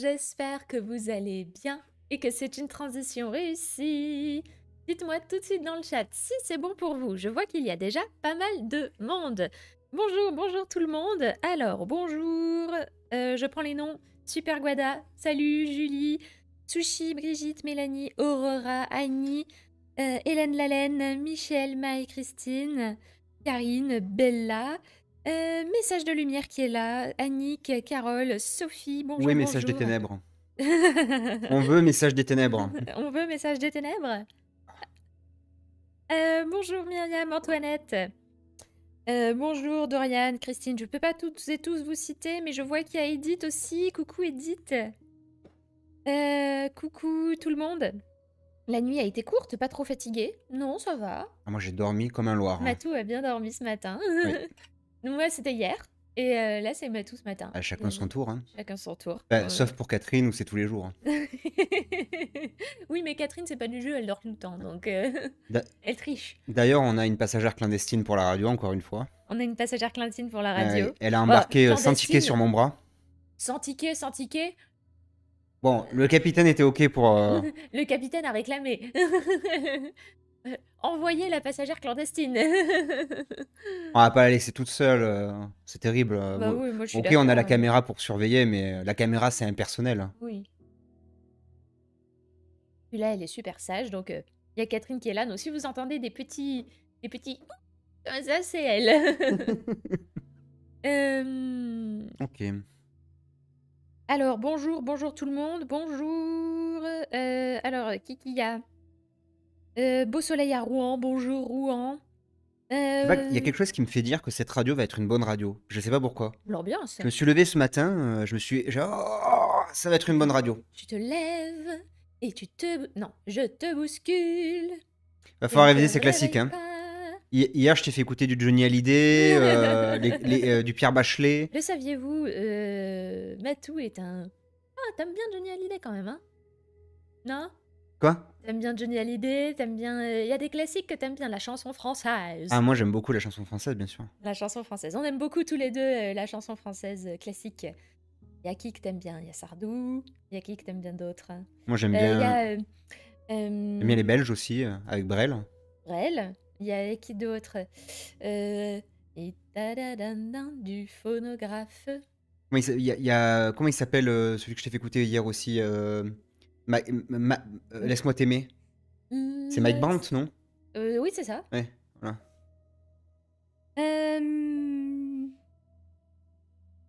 j'espère que vous allez bien et que c'est une transition réussie. Dites-moi tout de suite dans le chat si c'est bon pour vous. Je vois qu'il y a déjà pas mal de monde. Bonjour, bonjour tout le monde. Alors, bonjour. Euh, je prends les noms. Super Guada, salut Julie, Sushi, Brigitte, Mélanie, Aurora, Annie, euh, Hélène Lalène, Michel, Maï, Christine, Karine, Bella, euh, message de lumière qui est là. Annick, Carole, Sophie, bonjour. Oui, message des ténèbres. On veut message des ténèbres. On veut message des ténèbres. Euh, bonjour Myriam, Antoinette. Euh, bonjour Dorian, Christine. Je ne peux pas toutes et tous vous citer, mais je vois qu'il y a Edith aussi. Coucou Edith. Euh, coucou tout le monde. La nuit a été courte, pas trop fatiguée Non, ça va. Ah, moi j'ai dormi comme un loir. Hein. a bien dormi ce matin. c'était hier. Et euh, là, c'est Matou ce matin. chacun son tour. Hein. Chacun son tour. Bah, sauf pour Catherine où c'est tous les jours. Hein. oui, mais Catherine, c'est pas du jeu, elle dort tout le temps, donc euh, elle triche. D'ailleurs, on a une passagère clandestine pour la radio, encore une fois. On a une passagère clandestine pour la radio. elle a embarqué oh, euh, sans ticket sur mon bras. Sans ticket, sans ticket Bon, le capitaine était OK pour... le capitaine a réclamé. Euh, Envoyez la passagère clandestine. on va pas la laisser toute seule. Euh, c'est terrible. Euh, bah ok, on a la hein. caméra pour surveiller, mais la caméra, c'est impersonnel. Oui. là, elle est super sage. Donc, il y a Catherine qui est là. Donc, si vous entendez des petits. Des petits. Ah, ça, c'est elle. Ok. Alors, bonjour, bonjour tout le monde. Bonjour. alors, qui qu'il y a euh, beau soleil à Rouen, bonjour Rouen. il y a euh, quelque chose qui me fait dire que cette radio va être une bonne radio. Je sais pas pourquoi. L'ambiance. Je me suis levé ce matin, euh, je me suis. Oh, ça va être une bonne radio. Tu te lèves et tu te. Non, je te bouscule. Va falloir réviser, c'est classique. Hein. Hier, je t'ai fait écouter du Johnny Hallyday, du Pierre Bachelet. Le saviez-vous Matou est un. Ah, t'aimes bien Johnny Hallyday quand même, hein Non Quoi T'aimes bien Johnny Hallyday, t'aimes bien. Il euh, y a des classiques que t'aimes bien, la chanson française. Ah, moi j'aime beaucoup la chanson française, bien sûr. La chanson française. On aime beaucoup tous les deux euh, la chanson française euh, classique. Il y a qui que t'aimes bien Il y a Sardou, il y a qui que t'aimes bien d'autres Moi j'aime bien. J'aime bien les Belges aussi, avec Brel. Brel Il y a qui d'autre Et du phonographe. il, a, y a... comment il s'appelle celui que je t'ai fait écouter hier aussi euh, laisse-moi t'aimer. Mm, c'est Mike euh, Brandt, non euh, Oui, c'est ça. Ouais, voilà.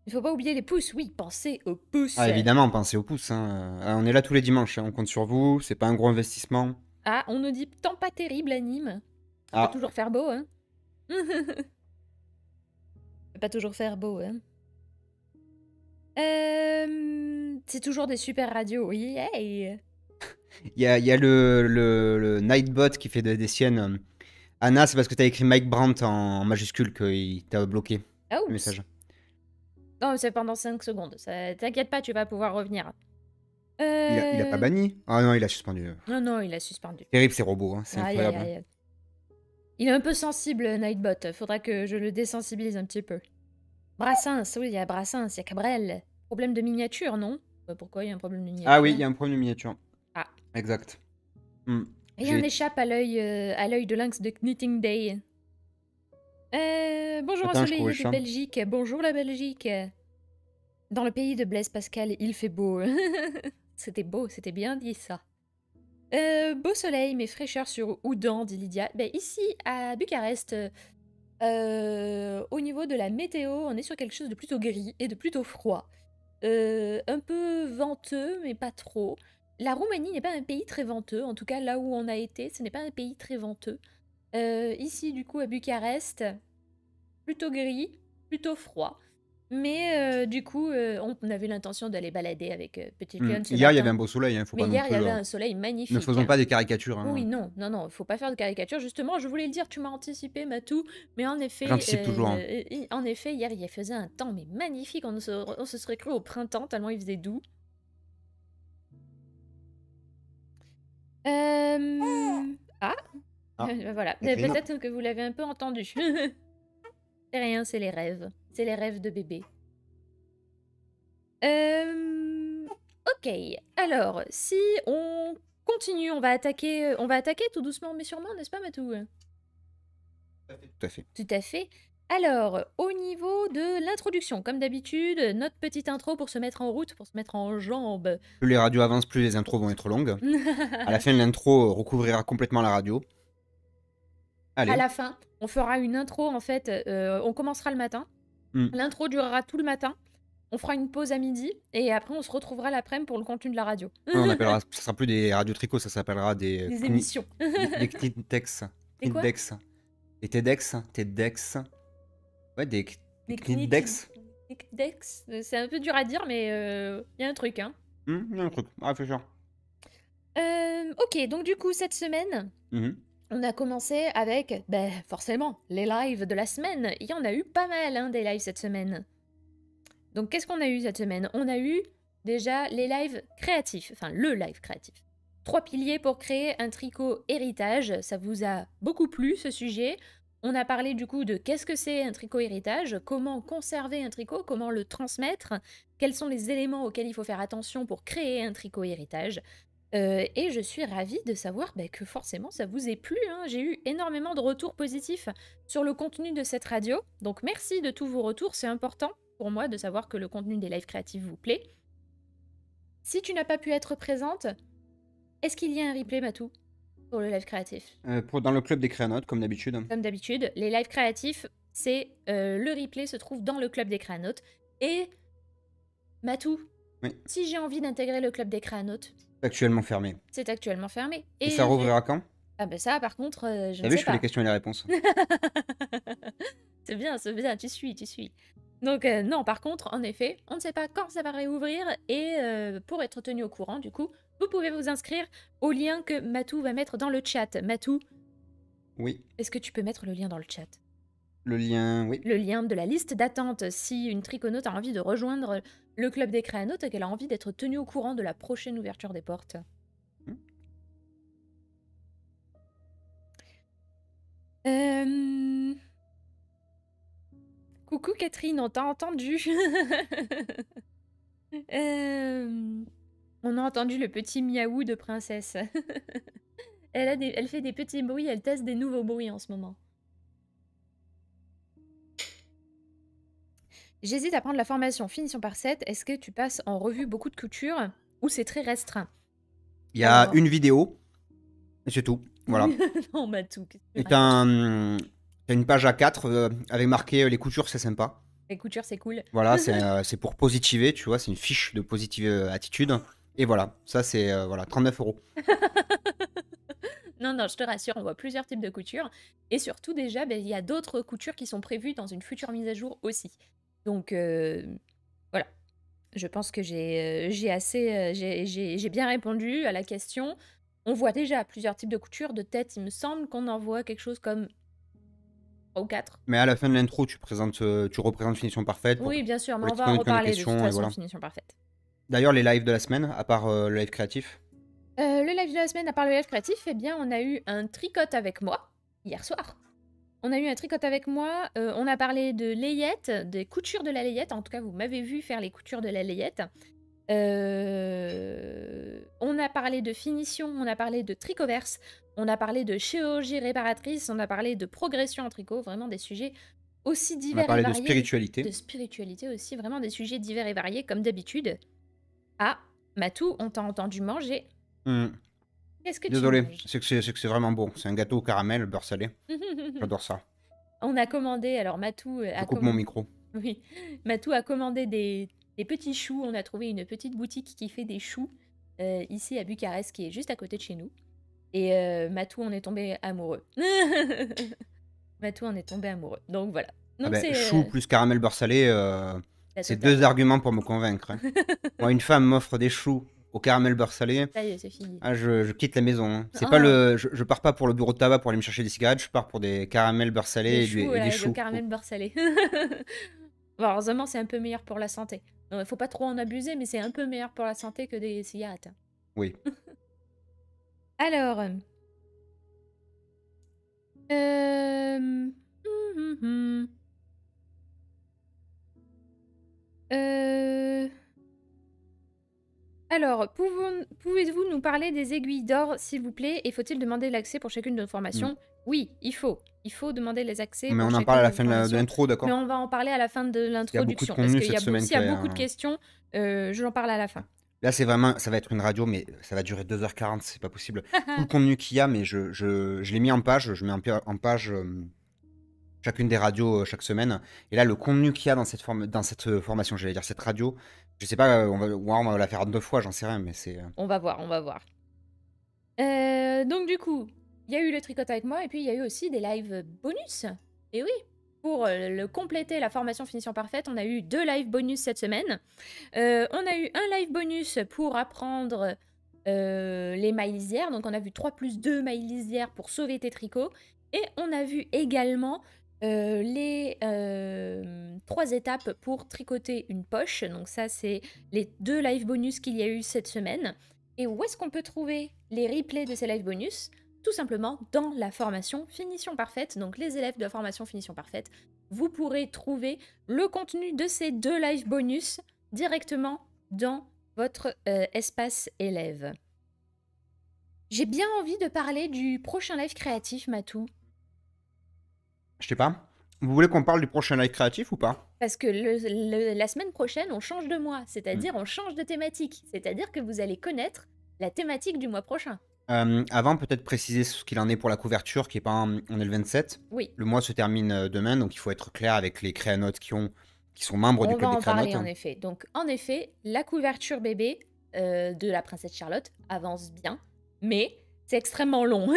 Il faut pas oublier les pouces, oui, pensez aux pouces. Ah, évidemment, pensez aux pouces. Hein. Ah, on est là tous les dimanches, hein. on compte sur vous, c'est pas un gros investissement. Ah, on nous dit tant pas terrible à Nîmes. Ah. toujours faire beau, hein. pas toujours faire beau, hein. c'est toujours des super radios, oui. Il y a, le, Nightbot qui fait des, siennes. Anna, c'est parce que t'as écrit Mike Brandt en majuscule que t'a bloqué le message. Non, c'est pendant 5 secondes. T'inquiète pas, tu vas pouvoir revenir. Il, a, pas euh, banni Ah non, il a suspendu. Non, non, il a suspendu. Terrible ces robots, hein. c'est incroyable. Hein. Il est un peu sensible, Nightbot. Faudra que je le désensibilise un petit peu. Brassens, oui, il y a Brassens, il y a Cabrel problème de miniature, non bah, Pourquoi il y a un problème de miniature Ah oui, il y a un problème de miniature. Ah. Exact. Mmh. Rien n'échappe à l'œil euh, à l'œil de lynx de Knitting Day. Euh, bonjour Attends, soleil de Belgique. Bonjour la Belgique. Dans le pays de Blaise Pascal, il fait beau. c'était beau, c'était bien dit ça. Euh, beau soleil, mais fraîcheur sur Oudan, dit Lydia. Ben, ici, à Bucarest, au niveau de la météo, on est sur quelque chose de plutôt gris et de plutôt froid. Euh, un peu venteux, mais pas trop. La Roumanie n'est pas un pays très venteux, en tout cas là où on a été, ce n'est pas un pays très venteux. Euh, ici, du coup, à Bucarest, plutôt gris, plutôt froid. Mais euh, du coup, euh, on avait l'intention d'aller balader avec euh, Petit hmm. Lion. Hier, il y avait un beau soleil. Hein, faut mais hier, il y avait un soleil magnifique. Ne faisons pas des caricatures. Hein. oui, non, non, non, faut pas faire de caricatures. Justement, je voulais le dire, tu m'as anticipé, Matou. Mais en effet, toujours, hein. en effet, hier, il faisait un temps mais magnifique. On se, on se serait cru au printemps tellement il faisait doux. ah. ah. voilà. Peut-être que vous l'avez un peu entendu. c'est rien, c'est les rêves. C'est les rêves de bébé. Euh, ok, alors, si on continue, on va attaquer, on va attaquer tout doucement mais sûrement, n'est-ce pas Matou Tout à fait. Tout à fait. Alors, au niveau de l'introduction, comme d'habitude, notre petite intro pour se mettre en route, pour se mettre en jambes. Plus les radios avancent, plus les intros vont être longues. à la fin, l'intro euh, recouvrira complètement la radio. À la fin, on fera une intro en fait. Euh, on commencera le matin. Mm. L'intro durera tout le matin. On fera une pause à midi et après on se retrouvera l'après-midi pour le contenu de la radio. Ah, on appellera, ça sera plus des radios tricots, ça s'appellera des, des émissions. des index, index. Et TEDx. TEDx. Ouais, des, des euh, C'est un peu dur à dire, mais il euh, y a un truc. Il hein. mm, y a un truc. Ah réfléchir. Euh, ok, donc du coup, cette semaine, mm-hmm on a commencé avec, ben forcément, les lives de la semaine. Il y en a eu pas mal hein, des lives cette semaine. Donc qu'est-ce qu'on a eu cette semaine On a eu déjà les lives créatifs, enfin le live créatif. Trois piliers pour créer un tricot héritage. Ça vous a beaucoup plu ce sujet. On a parlé du coup de qu'est-ce que c'est un tricot héritage, comment conserver un tricot, comment le transmettre, quels sont les éléments auxquels il faut faire attention pour créer un tricot héritage. Euh, et je suis ravie de savoir bah, que forcément ça vous est plu. Hein. J'ai eu énormément de retours positifs sur le contenu de cette radio. Donc merci de tous vos retours. C'est important pour moi de savoir que le contenu des lives créatifs vous plaît. Si tu n'as pas pu être présente, est-ce qu'il y a un replay, Matou, pour le live créatif euh, Dans le club des créanotes, comme d'habitude. Comme d'habitude, les lives créatifs, c'est euh, le replay se trouve dans le club des créanotes. Et Matou, si j'ai envie d'intégrer le club des créanotes, Actuellement fermé. C'est actuellement fermé. Et, ça rouvrira quand Ah ben ça, par contre, euh, je ne sais vu, je fais les questions et les réponses. c'est bien, c'est bien, tu suis, tu suis. Donc euh, non, par contre, en effet, on ne sait pas quand ça va réouvrir et euh, pour être tenu au courant, du coup, vous pouvez vous inscrire au lien que Matou va mettre dans le chat. Matou Oui. Est-ce que tu peux mettre le lien dans le chat le lien, de la liste d'attente. Si une triconaute a envie de rejoindre le club des créanotes et qu'elle a envie d'être tenue au courant de la prochaine ouverture des portes. Mmh. Coucou Catherine, on t'a entendu. On a entendu le petit miaou de princesse. elle, elle fait des petits bruits, elle teste des nouveaux bruits en ce moment. J'hésite à prendre la formation finition par 7. Est-ce que tu passes en revue beaucoup de coutures ou c'est très restreint Il y a une vidéo, c'est tout. Voilà. non, bah tout. C'est un... une page à 4 euh, avec marqué euh, les coutures, c'est sympa. Les coutures, c'est cool. Voilà, euh, c'est pour positiver, tu vois, c'est une fiche de positive attitude. Et voilà, ça c'est voilà, 39 euros. non, non, je te rassure, on voit plusieurs types de coutures. Et surtout déjà, ben, il y a d'autres coutures qui sont prévues dans une future mise à jour aussi. Donc euh, voilà, je pense que j'ai euh, assez, euh, j'ai bien répondu à la question. On voit déjà plusieurs types de coutures. De tête, il me semble qu'on en voit quelque chose comme 3 ou 4. Mais à la fin de l'intro, tu, présentes, tu représentes Finition Parfaite. Oui, bien sûr, mais on va en reparler de Finition Parfaite. D'ailleurs, les lives de la semaine, à part le live créatif Le live de la semaine, à part le live créatif, eh bien, on a eu un tricot avec moi hier soir. On a eu un tricot avec moi, euh, on a parlé de layette, des coutures de la layette, en tout cas vous m'avez vu faire les coutures de la layette. Euh, on a parlé de finition, on a parlé de tricoverse, on a parlé de chirurgie réparatrice, on a parlé de progression en tricot, vraiment des sujets aussi divers et variés. On a parlé de spiritualité. De spiritualité aussi, vraiment des sujets divers et variés comme d'habitude. Ah, Matou, on t'a entendu manger. Hmm quest Désolé, c'est que c'est vraiment bon. C'est un gâteau au caramel, beurre salé. J'adore ça. On a commandé, alors Matou euh, a Je coupe mon micro. Oui, Matou a commandé des, petits choux. On a trouvé une petite boutique qui fait des choux euh, ici à Bucarest, qui est juste à côté de chez nous. Et euh, Matou, on est tombé amoureux. Matou, on est tombé amoureux. Donc voilà. Ah Donc, ben, choux plus caramel beurre salé, c'est deux arguments pour me convaincre. Hein. une femme m'offre des choux au caramel beurre salé. Ça y est, c'est fini. Ah, je, quitte la maison. Hein. C'est pas ah. le, je, pars pas pour le bureau de tabac pour aller me chercher des cigarettes. Je pars pour des caramels beurre salé et, du, des choux. caramel beurre salé. heureusement, c'est un peu meilleur pour la santé. Il faut pas trop en abuser, mais c'est un peu meilleur pour la santé que des cigarettes. Hein. Oui. Alors. Euh... Euh... Hum, hum, hum. euh alors, pouvez-vous nous parler des aiguilles d'or, s'il vous plaît Et faut-il demander l'accès pour chacune de nos formations mm. Oui, il faut. Il faut demander les accès. Mais on en parle à la fin de l'intro, d'accord Mais on va en parler à la fin de l'introduction. Parce qu'il y a, beaucoup, y a beaucoup de questions, euh, je l'en parle à la fin. Là, c'est vraiment, ça va être une radio, mais ça va durer 2h40, c'est pas possible. Tout le contenu qu'il y a, mais je, je, l'ai mis en page, je mets en, page euh, chacune des radios euh, chaque semaine. Et là, le contenu qu'il y a dans cette, forme, dans cette formation, j'allais dire cette radio, je sais pas, euh, on va, on va la faire deux fois, j'en sais rien, mais c'est. Euh. On va voir, on va voir. Euh, donc du coup, il y a eu le tricot avec moi et puis il y a eu aussi des lives bonus. Et oui, pour le compléter la formation Finition Parfaite, on a eu deux lives bonus cette semaine. on a eu un live bonus pour apprendre les mailles lisières. Donc on a vu 3 plus 2 mailles lisières pour sauver tes tricots. Et on a vu également euh, les euh, trois étapes pour tricoter une poche. Donc ça, c'est les deux live bonus qu'il y a eu cette semaine. Et où est-ce qu'on peut trouver les replays de ces live bonus Tout simplement dans la formation Finition Parfaite. Donc les élèves de la formation Finition Parfaite, vous pourrez trouver le contenu de ces deux live bonus directement dans votre euh, espace élève. J'ai bien envie de parler du prochain live créatif, Matou. Je sais pas. Vous voulez qu'on parle du prochain live créatif ou pas Parce que la semaine prochaine, on change de mois, c'est-à-dire hmm. on change de thématique, c'est-à-dire que vous allez connaître la thématique du mois prochain. Euh, avant, peut-être préciser ce qu'il en est pour la couverture, qui est pas on est le 27. Oui. Le mois se termine euh, demain, donc il faut être clair avec les créanotes qui ont qui sont membres du club va en en effet. Donc en effet, la couverture bébé euh, de la princesse Charlotte avance bien, mais c'est extrêmement long.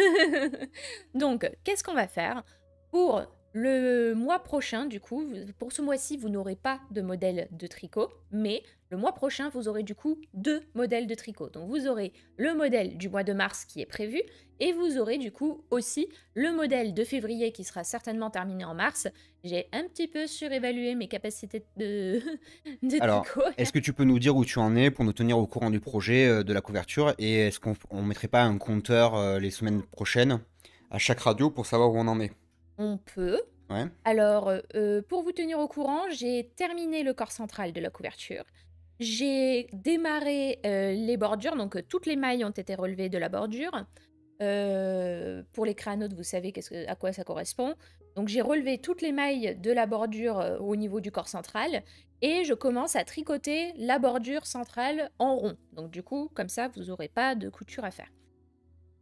donc qu'est-ce qu'on va faire pour le mois prochain, du coup, pour ce mois-ci, vous n'aurez pas de modèle de tricot, mais le mois prochain, vous aurez du coup deux modèles de tricot. Donc vous aurez le modèle du mois de mars qui est prévu, et vous aurez du coup aussi le modèle de février qui sera certainement terminé en mars. J'ai un petit peu surévalué mes capacités de, de Alors, Est-ce que tu peux nous dire où tu en es pour nous tenir au courant du projet, euh, de la couverture, et est-ce qu'on ne mettrait pas un compteur euh, les semaines prochaines à chaque radio pour savoir où on en est on peut. Alors, euh, euh, pour vous tenir au courant, j'ai terminé le corps central de la couverture. J'ai démarré euh, les bordures, donc toutes les mailles ont été relevées de la bordure. pour les crânotes, vous savez à quoi ça correspond. Donc j'ai relevé toutes les mailles de la bordure au niveau du corps central et je commence à tricoter la bordure centrale en rond. Donc du coup, comme ça, vous n'aurez pas de couture à faire.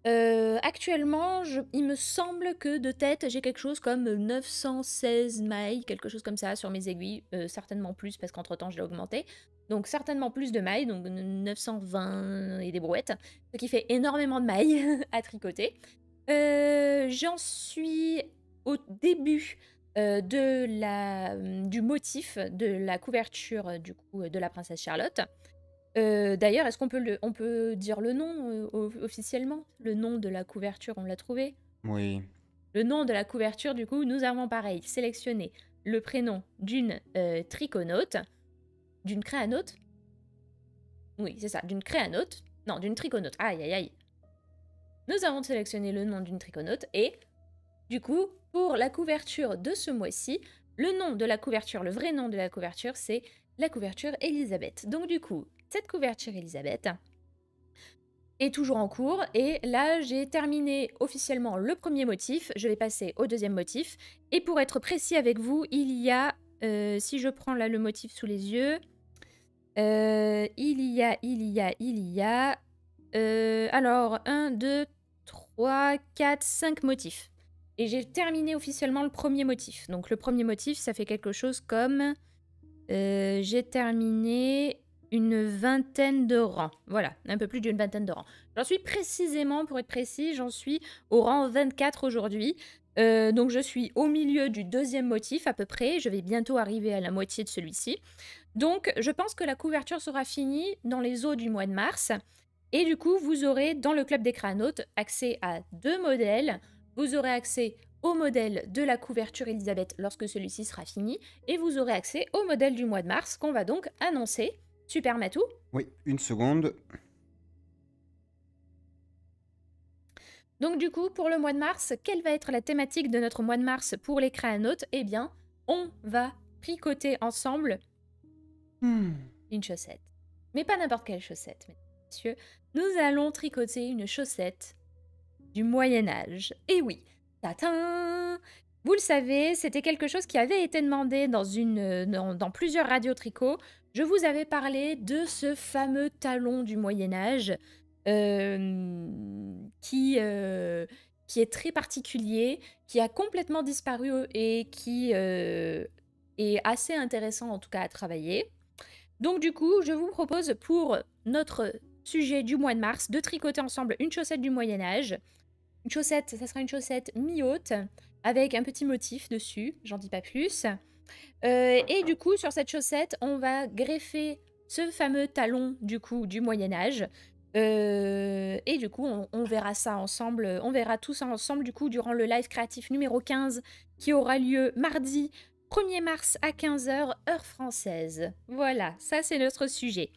Euh, actuellement, il me semble que de tête, j'ai quelque chose comme 916 mailles, quelque chose comme ça sur mes aiguilles, euh, certainement plus parce qu'entre-temps je l'ai augmenté. Donc certainement plus de mailles, donc 920 et des brouettes, ce qui fait énormément de mailles à tricoter. Euh, j'en suis au début du motif de la couverture du coup de la princesse Charlotte. Euh, d'ailleurs, est-ce qu'on peut, peut dire le nom euh, officiellement Le nom de la couverture, on l'a trouvé Oui. Le nom de la couverture, du coup, nous avons pareil, sélectionné le prénom d'une euh, triconote, d'une créanote. Oui, c'est ça, d'une créanote. Non, d'une triconote. Aïe, aïe, aïe. Nous avons sélectionné le nom d'une triconote et, du coup, pour la couverture de ce mois-ci, le nom de la couverture, le vrai nom de la couverture, c'est la couverture Elisabeth. Donc, du coup, cette couverture Elisabeth est toujours en cours. Et là, j'ai terminé officiellement le premier motif. Je vais passer au deuxième motif. Et pour être précis avec vous, il y a, euh, si je prends là le motif sous les yeux, euh, il y a, il y a, il y a. Euh, alors, 1, 2, 3, 4, 5 motifs. Et j'ai terminé officiellement le premier motif. Donc, le premier motif, ça fait quelque chose comme. j'ai terminé une vingtaine de rangs. Voilà, un peu plus d'une vingtaine de rangs. J'en suis précisément, pour être précis, j'en suis au rang 24 aujourd'hui. Euh, donc je suis au milieu du deuxième motif à peu près. Je vais bientôt arriver à la moitié de celui-ci. Donc je pense que la couverture sera finie dans les eaux du mois de mars. Et du coup, vous aurez dans le club des crânotes accès à deux modèles. Vous aurez accès au modèle de la couverture Elisabeth lorsque celui-ci sera fini, et vous aurez accès au modèle du mois de mars qu'on va donc annoncer. Super Matou Oui, une seconde. Donc du coup, pour le mois de mars, quelle va être la thématique de notre mois de mars pour les créanotes Eh bien, on va tricoter ensemble hmm. une chaussette. Mais pas n'importe quelle chaussette, messieurs. Nous allons tricoter une chaussette du Moyen Âge. Et eh oui, tatin Vous le savez, c'était quelque chose qui avait été demandé dans, une, euh, dans plusieurs radios tricots. Je vous avais parlé de ce fameux talon du Moyen Âge euh, qui, euh, qui est très particulier, qui a complètement disparu euh, et qui est assez intéressant en tout cas à travailler. Donc du coup, je vous propose pour notre sujet du mois de mars de tricoter ensemble une chaussette du Moyen Âge. Une chaussette, ça sera une chaussette mi-haute avec un petit motif dessus, j'en dis pas plus. Euh, et du coup, sur cette chaussette, on va greffer ce fameux talon du coup du Moyen Âge. Euh, et du coup, on, verra ça ensemble. Euh, on verra tout ça ensemble du coup durant le live créatif numéro 15 qui aura lieu mardi 1er mars à 15h heure française. Voilà, ça c'est notre sujet.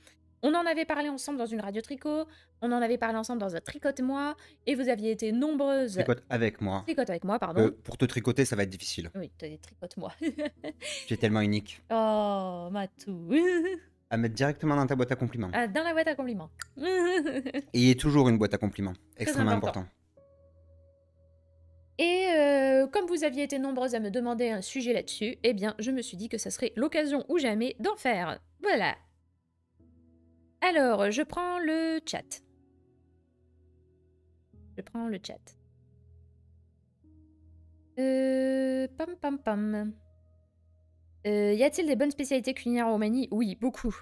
On en avait parlé ensemble dans une radio tricot, on en avait parlé ensemble dans un tricote moi, et vous aviez été nombreuses. Tricote avec moi. Tricote avec moi, pardon. Euh, pour te tricoter, ça va être difficile. Oui, tricote moi. J'ai tellement unique. Oh, Matou. à mettre directement dans ta boîte à compliments. Ah, dans la boîte à compliments. a toujours une boîte à compliments. Extrêmement important. Et euh, comme vous aviez été nombreuses à me demander un sujet là-dessus, eh bien, je me suis dit que ça serait l'occasion ou jamais d'en faire. Voilà. Alors, je prends le chat. Je prends le chat. Euh, pam pam pam. Euh, y a-t-il des bonnes spécialités culinaires en Roumanie Oui, beaucoup.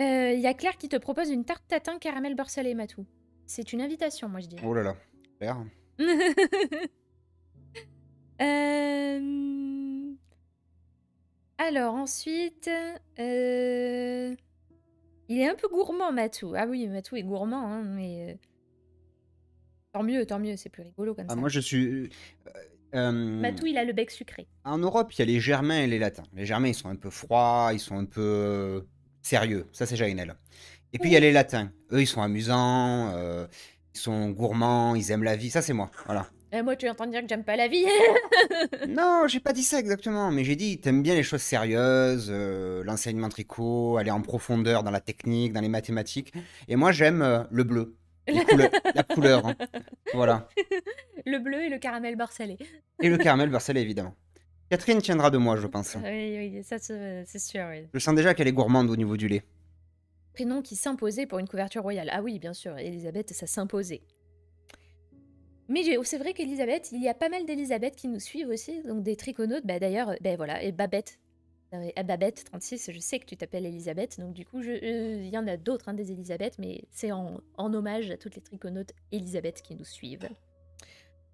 Euh, y a Claire qui te propose une tarte tatin caramel beurre salé, Matou. C'est une invitation, moi je dirais. Oh là là, Claire. euh... Alors ensuite, euh, il est un peu gourmand Matou. Ah oui, Matou est gourmand, hein, mais euh, tant mieux, tant mieux, c'est plus rigolo comme ah, ça. Moi je suis. Euh, Matou, il a le bec sucré. En Europe, il y a les Germains et les Latins. Les Germains, ils sont un peu froids, ils sont un peu sérieux. Ça, c'est Jainel. Et puis il y a les Latins. Eux, ils sont amusants, ils sont gourmands, ils aiment la vie. Ça, c'est moi. Voilà. Euh, moi, tu entends dire que j'aime pas la vie Non, j'ai pas dit ça exactement, mais j'ai dit t'aimes bien les choses sérieuses, euh, l'enseignement tricot, aller en profondeur dans la technique, dans les mathématiques. Et moi, j'aime euh, le bleu. la couleur. Hein. Voilà. Le bleu et le caramel borsalé. Et le caramel borsalé, évidemment. Catherine tiendra de moi, je pense. Oui, oui, ça, c'est sûr. Je sens déjà qu'elle est gourmande au niveau du lait. Prénom qui s'imposait pour une couverture royale. Ah oui, bien sûr, Elisabeth, ça s'imposait. Mais c'est vrai qu'Elisabeth, il y a pas mal d'Elisabeth qui nous suivent aussi, donc des triconautes, bah d'ailleurs, bah voilà, et Babette. Euh, Babette 36, je sais que tu t'appelles Elisabeth, donc du coup, euh, il y en a d'autres, hein, des Elisabeth, mais c'est en, hommage à toutes les triconautes Elisabeth qui nous suivent.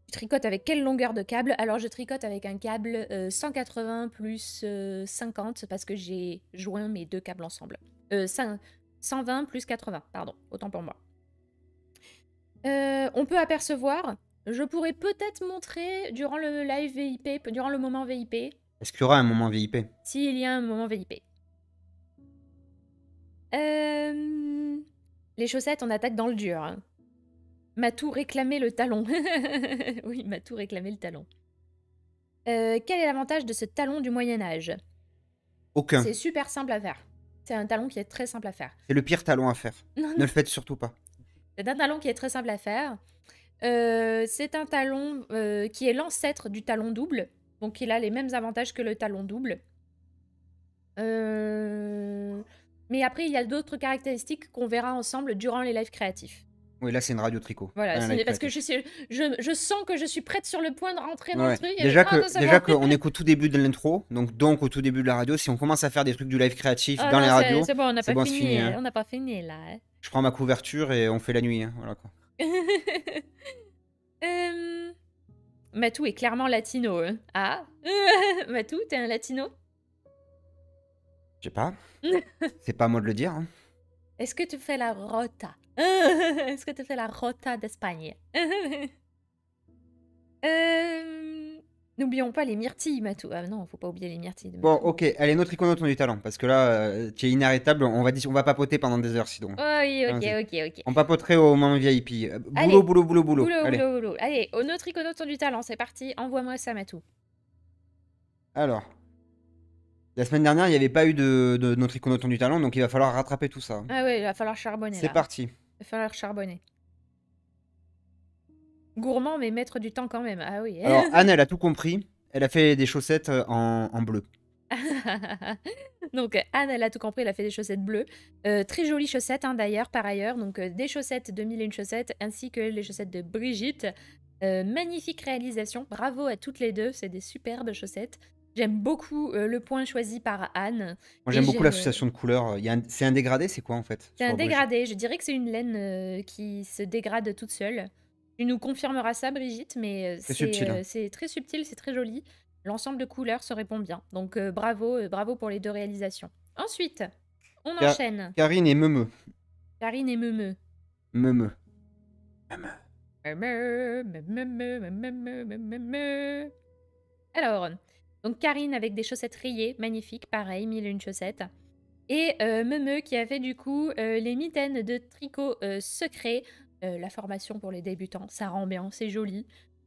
Tu tricotes avec quelle longueur de câble Alors, je tricote avec un câble 180 plus 50, parce que j'ai joint mes deux câbles ensemble. 120 plus 80, pardon, autant pour moi. Euh, on peut apercevoir. Je pourrais peut-être montrer durant le live VIP, durant le moment VIP. Est-ce qu'il y aura un moment VIP Si, il y a un moment VIP. Euh, les chaussettes, on attaque dans le dur. Hein. M'a tout réclamait le talon. oui, m'a tout réclamé le talon. Euh, quel est l'avantage de ce talon du Moyen Âge Aucun. C'est super simple à faire. C'est un talon qui est très simple à faire. C'est le pire talon à faire. Ne le faites surtout pas. C'est un talon qui est très simple à faire. Euh, c'est un talon euh, qui est l'ancêtre du talon double, donc il a les mêmes avantages que le talon double. Euh, mais après, il y a d'autres caractéristiques qu'on verra ensemble durant les lives créatifs. Oui, là, c'est une radio tricot. Voilà, parce que je, je, sens que je suis prête sur le point de rentrer dans le truc. déjà qu'on est qu'au tout début de l'intro, donc, donc au tout début de la radio, si on commence à faire des trucs du live créatif ah dans les radios. C'est bon, on n'a pas, fini, hein. On n'a pas fini là. Je prends ma couverture et on fait la nuit. Hein, voilà est clairement latino. Hein. Ah Matou, t'es un latino Je sais pas. C'est pas moi de le dire. Hein. Est-ce que tu fais la rota Est-ce que tu fais la rota d'Espagne N'oublions pas les myrtilles, Matou. Ah non, faut pas oublier les myrtilles. bon, ok, allez, notre iconote, du talent, parce que là, tu es inarrêtable. On va, on va papoter pendant des heures, sinon. Oh, oui, ok, ok, ok. On papoterait au moment VIP. Boulot, boulot, boulot, boulot, boulot. Boulot, allez. boulot, Allez, notre iconote, du talent, c'est parti. Envoie-moi ça, Matou. Alors, la semaine dernière, il n'y avait pas eu de, notre iconote, du talent, donc il va falloir rattraper tout ça. Ah oui, il va falloir charbonner. C'est parti. Il va falloir charbonner. Gourmand, mais maître du temps quand même. Ah oui. Alors, Anne, elle a tout compris. Elle a fait des chaussettes euh, en, bleu. donc Anne, elle a tout compris, elle a fait des chaussettes bleues. Euh, très jolies chaussettes hein, d'ailleurs, par ailleurs. Donc euh, des chaussettes de mille et une chaussettes, ainsi que les chaussettes de Brigitte. magnifique réalisation, bravo à toutes les deux, c'est des superbes chaussettes. J'aime beaucoup le point choisi par Anne. Moi j'aime beaucoup l'association de couleurs. C'est un dégradé, c'est quoi en fait C'est un dégradé, je dirais que c'est une laine qui se dégrade toute seule. Tu nous confirmeras ça, Brigitte, mais euh, hein. euh, c'est très subtil, c'est très joli. L'ensemble de couleurs se répond bien. Donc euh, bravo, bravo pour les deux réalisations. Ensuite, on enchaîne. Karine et Meumeu. Karine et Meumeu. Meumeu. Meumeu. Meumeu, meumeu, Alors, donc Karine avec des chaussettes rayées, magnifiques, pareil, mille et une chaussettes. Et euh, Meumeu qui a fait du coup les mitaines de tricot secret euh, la formation pour les débutants. Ça rend bien, c'est joli.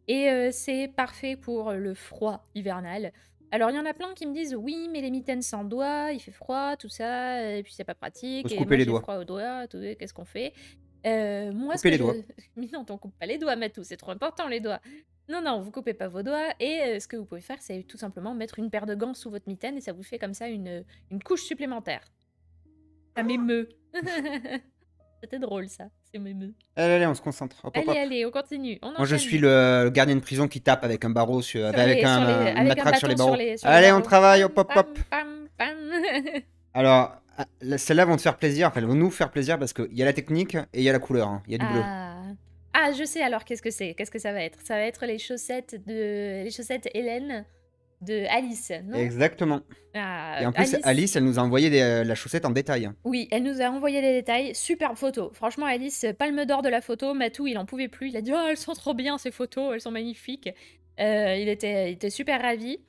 Et euh, c'est parfait pour le froid hivernal. Alors il y en a plein qui me disent oui mais les mitaines sans doigts, il fait froid, tout ça, et puis c'est pas pratique, et les doigts. froid aux doigts, qu'est-ce qu'on fait euh, moi, les doigts. non, coupe pas les doigts, Matou, c'est trop important les doigts. Non, non, vous coupez pas vos doigts. Et ce que vous pouvez faire, c'est tout simplement mettre une paire de gants sous votre mitaine et ça vous fait comme ça une, une couche supplémentaire. Ça m'émeut. C'était drôle ça. Allez, allez, on se concentre. allez, allez, on continue. Moi, je suis le, gardien de prison qui tape avec un barreau, sur, avec, un, matraque sur les barreaux. allez, on travaille, hop, hop, Alors, ah, celles-là vont te faire plaisir, enfin, elles vont nous faire plaisir parce qu'il y a la technique et il y a la couleur, il hein. y a du bleu. Ah. ah, je sais alors qu'est-ce que c'est, qu'est-ce que ça va être Ça va être les chaussettes de les chaussettes Hélène de Alice, Exactement. Ah, et en plus, Alice... elle nous a envoyé euh, la chaussette en détail. Oui, elle nous a envoyé des détails. Superbe photo. Franchement, Alice, palme d'or de la photo. Matou, il en pouvait plus. Il a dit Oh, elles sont trop bien ces photos, elles sont magnifiques. Euh, il, était, était super ravi.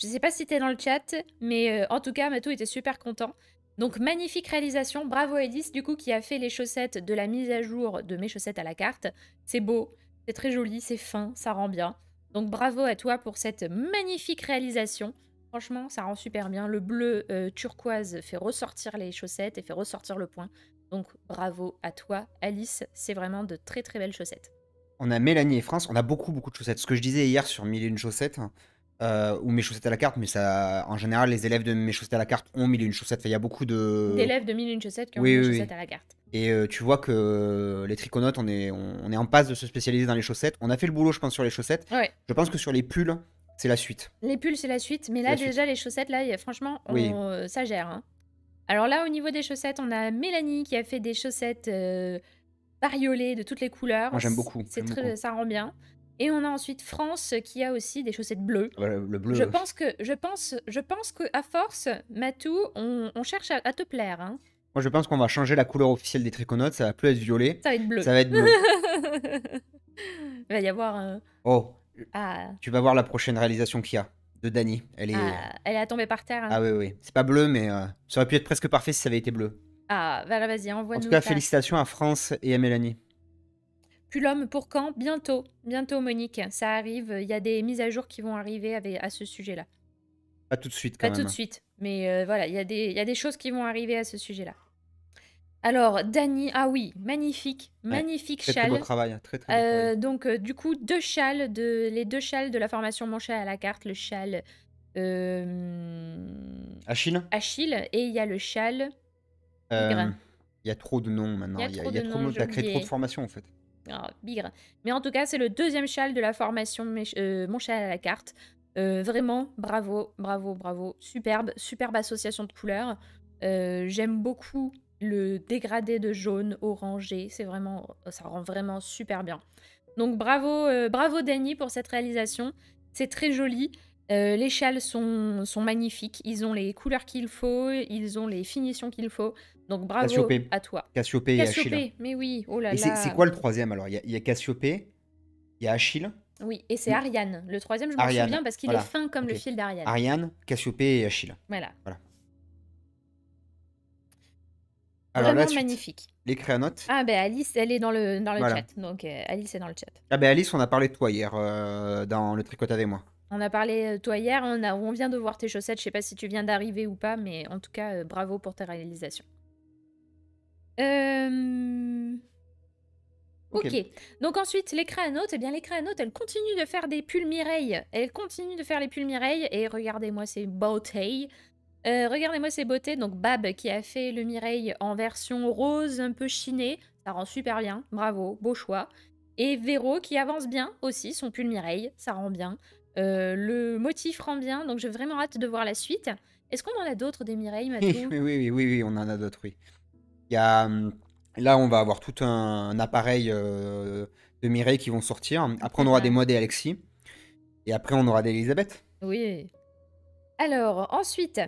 Je ne sais pas si tu es dans le chat, mais euh, en tout cas, Matou était super content. Donc, magnifique réalisation. Bravo Alice, du coup, qui a fait les chaussettes de la mise à jour de mes chaussettes à la carte. C'est beau, c'est très joli, c'est fin, ça rend bien. Donc bravo à toi pour cette magnifique réalisation. Franchement, ça rend super bien. Le bleu euh, turquoise fait ressortir les chaussettes et fait ressortir le point. Donc bravo à toi, Alice. C'est vraiment de très très belles chaussettes. On a Mélanie et France. On a beaucoup beaucoup de chaussettes. Ce que je disais hier sur mille et une chaussettes euh, ou mes chaussettes à la carte, mais ça, en général, les élèves de mes chaussettes à la carte ont mille et une chaussettes. Il y a beaucoup d'élèves de mille et une chaussettes qui ont chaussettes à la carte. Et euh, tu vois que euh, les triconautes, on est, en passe de se spécialiser dans les chaussettes. On a fait le boulot, je pense, sur les chaussettes. Je pense que sur les pulls, c'est la suite. Les pulls, c'est la suite. Mais là, déjà, les chaussettes, là, y franchement, on, ça gère. Hein. Alors là, au niveau des chaussettes, on a Mélanie qui a fait des chaussettes euh, bariolées de toutes les couleurs. Moi, j'aime beaucoup. Ça rend bien. Et on a ensuite France qui a aussi des chaussettes bleues. Ah bah, le, bleu. Je pense que, je pense, je pense que force, Matou, on, cherche à, te plaire. Hein. Moi, je pense qu'on va changer la couleur officielle des triconautes. Ça va plus être violet. Ça va être bleu. Ça va être bleu. Il va y avoir. Euh, oh. Ah. Tu vas voir la prochaine réalisation qu'il y a de Dani. Elle est. Ah, elle est tombée par terre. Hein. Ah oui, oui. C'est pas bleu, mais euh, ça aurait pu être presque parfait si ça avait été bleu. Ah, voilà, vas-y, envoie-nous. En tout cas, félicitations à France et à Mélanie. Plus l'homme pour quand Bientôt. Bientôt, Monique. Ça arrive. Il y a des mises à jour qui vont arriver à ce sujet-là. Pas tout de suite, quand Pas tout de hein. suite. Mais euh, voilà, il y, a des- choses qui vont arriver à ce sujet-là. Alors, Dani, ah oui, magnifique, magnifique châle. très travail. Très, très beau hein, euh, donc, euh, du coup, deux châles, de, les deux châles de la formation Mon chat à la carte, le châle euh, Achille et il y a le châle. il y a trop de noms maintenant. Il y a trop de noms, tu as créé trop de formations en fait. ah, Bigre. Mais en tout cas, c'est le deuxième châle de la formation Mon chat à la carte. Euh, vraiment, bravo, bravo, bravo. Superbe, superbe association de couleurs. Euh, j'aime beaucoup le dégradé de jaune, orangé. C'est vraiment, ça rend vraiment super bien. Donc bravo, euh, bravo Dany pour cette réalisation. C'est très joli. les châles sont, sont magnifiques. Ils ont les couleurs qu'il faut, ils ont les finitions qu'il faut. Donc bravo à toi. Cassiopée et Achille. Hein. mais oui, oh là là. C'est quoi le troisième alors Il y, a Cassiopée, il y a Achille, oui, et c'est mm. Ariane. Le troisième, je me souviens parce qu'il est fin comme le fil d'Ariane. Ariane, Cassiopée et Achille. Voilà. Alors, magnifique. Les créanotes. Ah ben Alice, elle est dans le, le chat. Donc euh, Alice est dans le chat. Ah ben Alice, on a parlé de toi hier euh, dans le tricot avec moi. On a parlé euh, de toi hier, on, vient de voir tes chaussettes. Je sais pas si tu viens d'arriver ou pas, mais en tout cas, bravo pour ta réalisation. Euh ok. Donc ensuite, les créanotes, eh bien les créanotes, elles continuent de faire des pulls Mireille. Elles continuent de faire les pulls Mireille. Et regardez-moi ces beautés. Euh, regardez-moi ces beautés. Donc Bab qui a fait le Mireille en version rose un peu chinée. Ça rend super bien. Bravo, beau choix. Et Véro qui avance bien aussi, son pull Mireille. Ça rend bien. Euh, le motif rend bien. Donc j'ai vraiment hâte de voir la suite. Est-ce qu'on en a d'autres des Mireille, Mathieu oui, oui, oui, oui, on en a d'autres, oui. Il y a... Hum, Là, on va avoir tout un, appareil euh, de Mireille qui vont sortir. Après, on aura des modèles Alexis. Et après, on aura des Elisabeth. Oui. Alors, ensuite,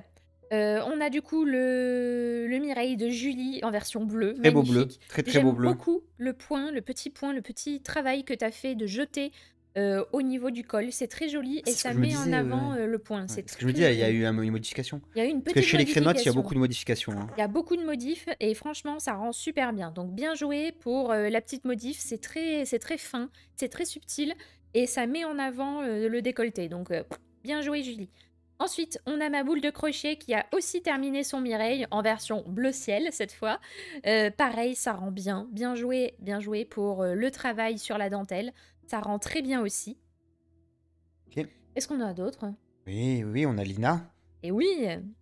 euh, on a du coup le, Mireille de Julie en version bleue. Très beau bleu. Très, très beau bleu. beaucoup le point, le petit point, le petit travail que tu as fait de jeter euh, au niveau du col. C'est très joli et ça met en avant euh, le point. c'est ce que je me dis, il y a eu une modification. Il y a eu une petite Parce que chez les crénotes, il y a beaucoup de modifications. Hein. Il y a beaucoup de modifs et franchement, ça rend super bien. Donc bien joué pour euh, la petite modif. C'est très, fin, c'est très subtil et ça met en avant le décolleté. Donc bien joué Julie. Ensuite, on a ma boule de crochet qui a aussi terminé son Mireille en version bleu ciel cette fois. pareil, ça rend bien. Bien joué, bien joué pour le travail sur la dentelle ça rend très bien aussi. Est-ce qu'on a d'autres Oui, oui, on a Lina. Et eh oui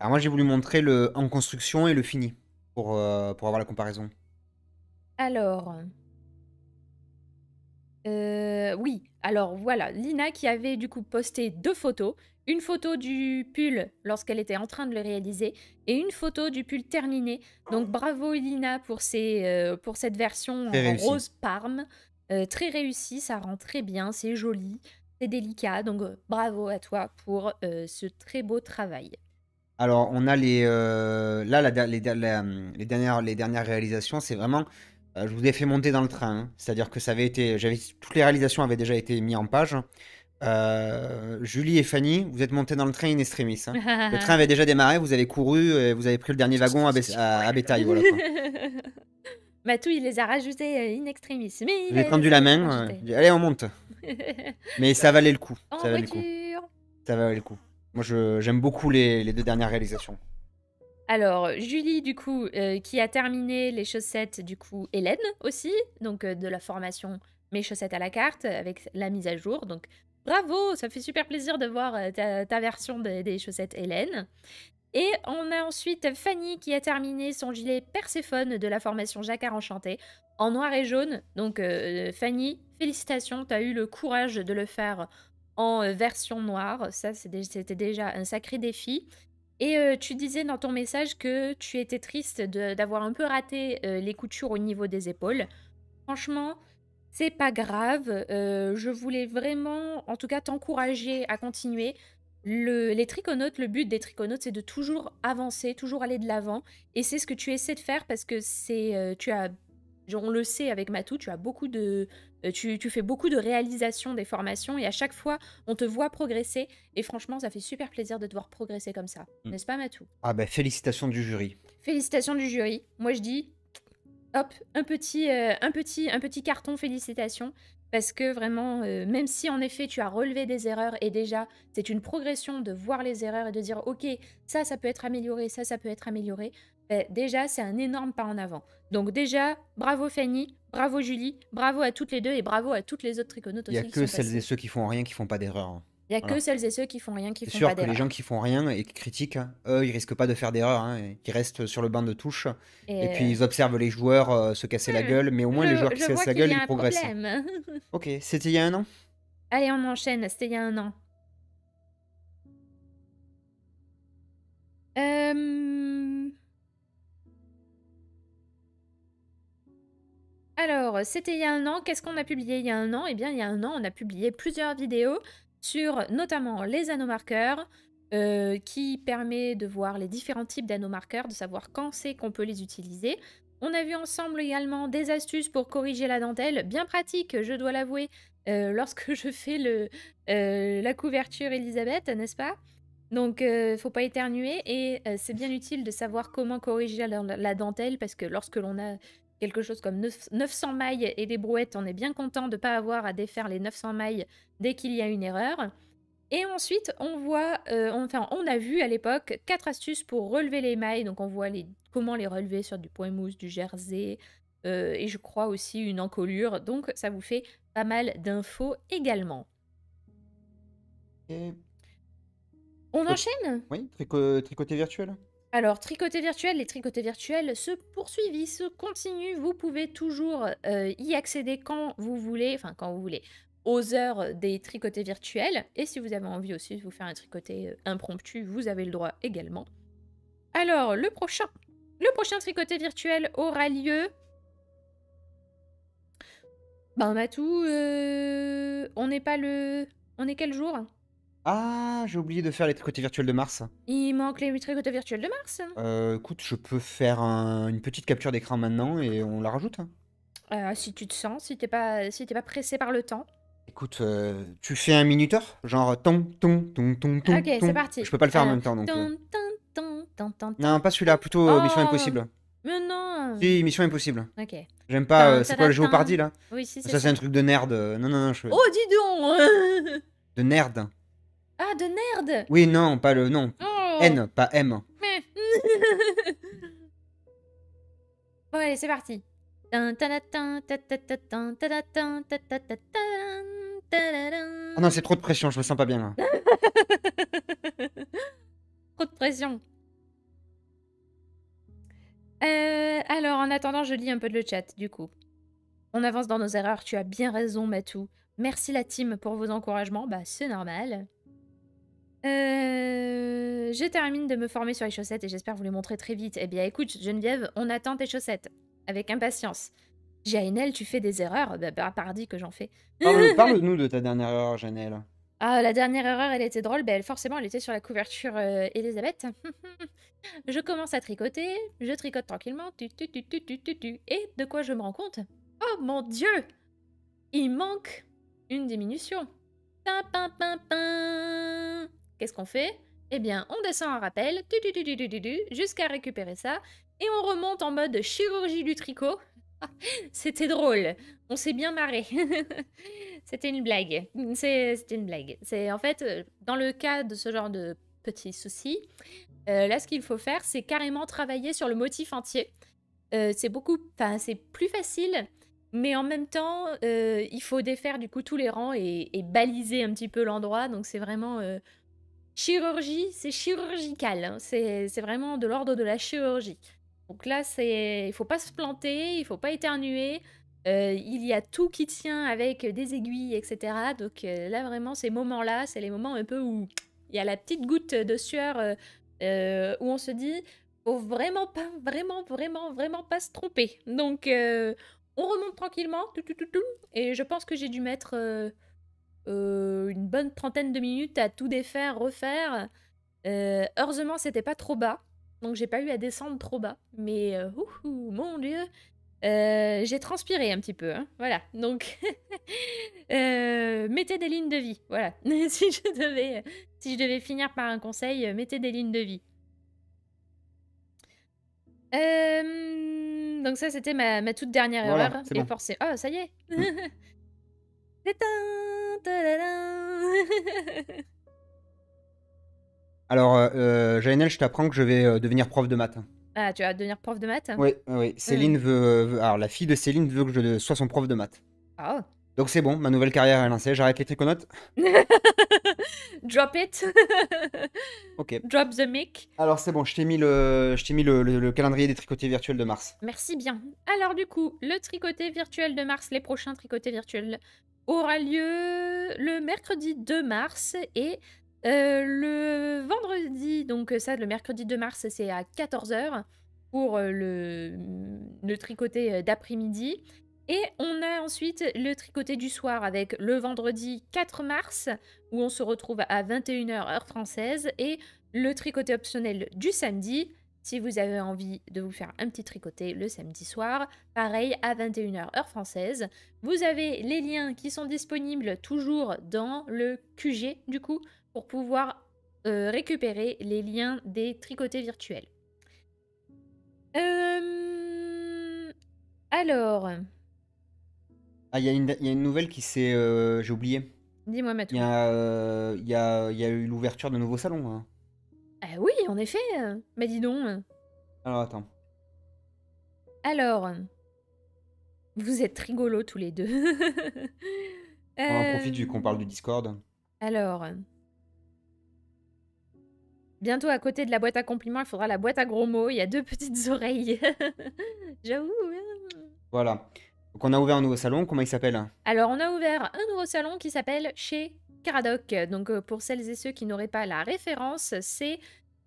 Alors moi j'ai voulu montrer le en construction et le fini pour, euh, pour avoir la comparaison. Alors... Euh, oui, alors voilà, Lina qui avait du coup posté deux photos. Une photo du pull lorsqu'elle était en train de le réaliser et une photo du pull terminé. Donc bravo Lina pour, ces euh, pour cette version en rose parme. Euh, très réussi, ça rend très bien, c'est joli, c'est délicat. Donc euh, bravo à toi pour euh, ce très beau travail. Alors on a les là les, dernières les dernières réalisations, c'est vraiment je vous ai fait monter dans le train, hein. c'est-à-dire que ça avait été j'avais toutes les réalisations avaient déjà été mises en page. Julie et Fanny, vous êtes montées dans le train in extremis. Hein. le train avait déjà démarré, vous avez couru, vous avez pris le dernier wagon à, bétail. Voilà, quoi. Matou, il les a rajoutés euh, in extremis. Mais il a tendu la main. Euh, allez, on monte. Mais ça valait le coup. En Ça valait le coup. Ça valait le coup. Moi, j'aime beaucoup les, deux dernières réalisations. Alors, Julie, du coup, euh, qui a terminé les chaussettes, du coup, Hélène aussi, donc de la formation Mes chaussettes à la carte, avec la mise à jour. Donc, bravo, ça fait super plaisir de voir ta, version des- des chaussettes Hélène. Et on a ensuite Fanny qui a terminé son gilet Perséphone de la formation Jacquard Enchanté en noir et jaune. Donc euh, Fanny, félicitations, tu as eu le courage de le faire en euh, version noire. Ça, c'était déjà un sacré défi. Et euh, tu disais dans ton message que tu étais triste d'avoir un peu raté les coutures au niveau des épaules. Franchement, c'est pas grave. je voulais vraiment, en tout cas, t'encourager à continuer. Le, les triconautes, le but des triconautes, c'est de toujours avancer, toujours aller de l'avant. Et c'est ce que tu essaies de faire parce que c'est, euh, tu as, on le sait avec Matou, tu as beaucoup de, euh, tu, fais beaucoup de réalisations, des formations et à chaque fois, on te voit progresser. Et franchement, ça fait super plaisir de te voir progresser comme ça, mm. n'est-ce pas Matou Ah ben félicitations du jury. Félicitations du jury. Moi je dis, hop, un petit, euh, un petit, un petit carton félicitations. Parce que vraiment, euh, même si en effet tu as relevé des erreurs et déjà c'est une progression de voir les erreurs et de dire ok ça ça peut être amélioré, ça ça peut être amélioré, bah, déjà c'est un énorme pas en avant. Donc déjà bravo Fanny, bravo Julie, bravo à toutes les deux et bravo à toutes les autres triconautes aussi. Il n'y a que celles et ceux qui font rien qui font pas d'erreur. Hein. Il n'y a que celles et ceux qui font rien qui font sûr pas Les gens qui font rien et qui critiquent, hein, eux, ils risquent pas de faire d'erreur, hein, ils restent sur le banc de touche. Et, puis euh, ils observent les joueurs euh, se casser la gueule, mais au moins les joueurs qui se cassent la gueule, ils progressent. ok, c'était il y a un an Allez, on enchaîne, c'était il y a un an. Euh, alors, c'était il y a un an. Qu'est-ce qu'on a publié il y a un an Eh bien, il y a un an, on a publié plusieurs vidéos sur notamment les anomarqueurs, euh, qui permet de voir les différents types d'anomarqueurs, de savoir quand c'est qu'on peut les utiliser. On a vu ensemble également des astuces pour corriger la dentelle, bien pratique, je dois l'avouer, euh, lorsque je fais le, euh, la couverture Elisabeth, n'est-ce pas donc, euh, faut pas éternuer et c'est bien utile de savoir comment corriger la dentelle parce que lorsque l'on a quelque chose comme 900 mailles et des brouettes, on est bien content de ne pas avoir à défaire les 900 mailles dès qu'il y a une erreur. Et ensuite, on voit, euh, enfin, on a vu à l'époque quatre astuces pour relever les mailles. Donc, on voit les, comment les relever sur du point mousse, du jersey, euh, et je crois aussi une encolure. Donc, ça vous fait pas mal d'infos également. On enchaîne Oui, tricoté tricoter virtuel. Alors, tricoter virtuel, les tricotés virtuels se poursuivent, se continuent. Vous pouvez toujours euh, y accéder quand vous voulez, enfin quand vous voulez, aux heures des tricotés virtuels. Et si vous avez envie aussi de vous faire un tricoté euh, impromptu, vous avez le droit également. Alors, le prochain, le prochain tricoté virtuel aura lieu. Ben, Matou, euh, on n'est pas le. On est quel jour ah, j'ai oublié de faire les tricotés virtuels de Mars. Il manque les tricotés virtuels de Mars. Euh, écoute, je peux faire une petite capture d'écran maintenant et on la rajoute. Hein. Euh, si tu te sens, si t'es pas, si pas pressé par le temps. Écoute, euh, tu fais un minuteur Genre ton, ton, ton, ton, ton. Ok, c'est parti. Je peux pas le faire en euh, même temps donc. Euh. Non, pas celui-là, plutôt Mission oh. Impossible. Mais non. Si, Mission Impossible. Ok. J'aime pas. c'est quoi le jeu là Oui, si, c'est Ça, c'est un truc de nerd. Non, non, non, je. Oh, dis donc. De nerd. Ah, de nerd Oui, non, pas le nom. Oh. N, pas M. Mais... bon, allez, c'est parti. Oh non, c'est trop de pression, je me sens pas bien là. trop de pression. Euh, alors, en attendant, je lis un peu de le chat, du coup. On avance dans nos erreurs, tu as bien raison, Matou. Merci la team pour vos encouragements, bah c'est normal. Euh, je termine de me former sur les chaussettes et j'espère vous les montrer très vite. Eh bien écoute, Geneviève, on attend tes chaussettes. Avec impatience. Janelle, tu fais des erreurs. Bah, bah pardi que j'en fais. Parle-nous de ta dernière erreur, Janelle. Ah, la dernière erreur, elle était drôle. Bah, forcément, elle était sur la couverture euh, Elisabeth. je commence à tricoter. Je tricote tranquillement. Tu, tu, tu, et de quoi je me rends compte Oh mon dieu Il manque une diminution. Pin, Qu'est-ce qu'on fait Eh bien, on descend un rappel, jusqu'à récupérer ça, et on remonte en mode chirurgie du tricot. C'était drôle, on s'est bien marré. C'était une blague. C'était une blague. C'est en fait, euh, dans le cas de ce genre de petits soucis, euh, là, ce qu'il faut faire, c'est carrément travailler sur le motif entier. Euh, c'est beaucoup, enfin, c'est plus facile, mais en même temps, il faut défaire du coup tous les rangs et, et baliser un petit peu l'endroit. Donc, c'est vraiment Chirurgie, c'est chirurgical, hein. c'est vraiment de l'ordre de la chirurgie. Donc là, c'est, il faut pas se planter, il faut pas éternuer. Euh, il y a tout qui tient avec des aiguilles, etc. Donc euh, là, vraiment, ces moments-là, c'est les moments un peu où il y a la petite goutte de sueur euh, où on se dit, faut vraiment pas, vraiment, vraiment, vraiment pas se tromper. Donc on remonte tranquillement, et je pense que j'ai dû mettre euh, une bonne trentaine de minutes à tout défaire, refaire. Euh, heureusement, c'était pas trop bas, donc j'ai pas eu à descendre trop bas. Mais euh, mon dieu, j'ai transpiré un petit peu, hein, voilà. Donc mettez des lignes de vie, voilà. si je devais, si je devais finir par un conseil, mettez des lignes de vie. donc ça, c'était ma, toute dernière erreur. forcé. Oh, ça y est. Mm. Alors, euh, euh Janelle, je t'apprends que je vais euh, devenir prof de maths. Ah, tu vas devenir prof de maths hein Oui, oui. Céline euh. veut, Alors, la fille de Céline veut que je sois son prof de maths. ah, Donc, c'est bon, ma nouvelle carrière est lancée. J'arrête les triconautes. Drop it. Ok. Drop the mic. Alors, c'est bon, je t'ai mis, le... je t'ai mis le, calendrier des Tricotés virtuels de mars. Merci bien. Alors du coup, le tricoté virtuel de mars, les prochains tricotés virtuels aura lieu le mercredi 2 mars et euh, le vendredi, donc euh, ça, le mercredi 2 mars, c'est à 14h pour euh, le, mm, le tricoté d'après-midi. Et on a ensuite le tricoté du soir avec le vendredi 4 mars, où on se retrouve à 21h heure française, et le tricoté optionnel du samedi si vous avez envie de vous faire un petit tricoté le samedi soir, pareil à 21h heure française. Vous avez les liens qui sont disponibles toujours dans le QG du coup pour pouvoir euh, récupérer les liens des tricotés virtuels. Euh, alors... Ah, il y, a une nouvelle qui s'est... Euh, j'ai oublié. Dis-moi, Mathieu. Il y, y, a eu l'ouverture de nouveaux salons. Hein. Bah oui, en effet. Euh, mais dis donc. Euh. Alors attends. Alors, euh, vous êtes rigolos tous les deux. On en profite vu qu'on parle du Discord. Alors. Bientôt, à côté de la boîte à compliments, il faudra la boîte à gros mots. Il y a deux petites oreilles. J'avoue. Hein. Voilà. Donc, on a ouvert un nouveau salon. Comment il s'appelle Alors, on a ouvert un nouveau salon qui s'appelle Chez Caradoc. Donc euh, pour celles et ceux qui n'auraient pas la référence, c'est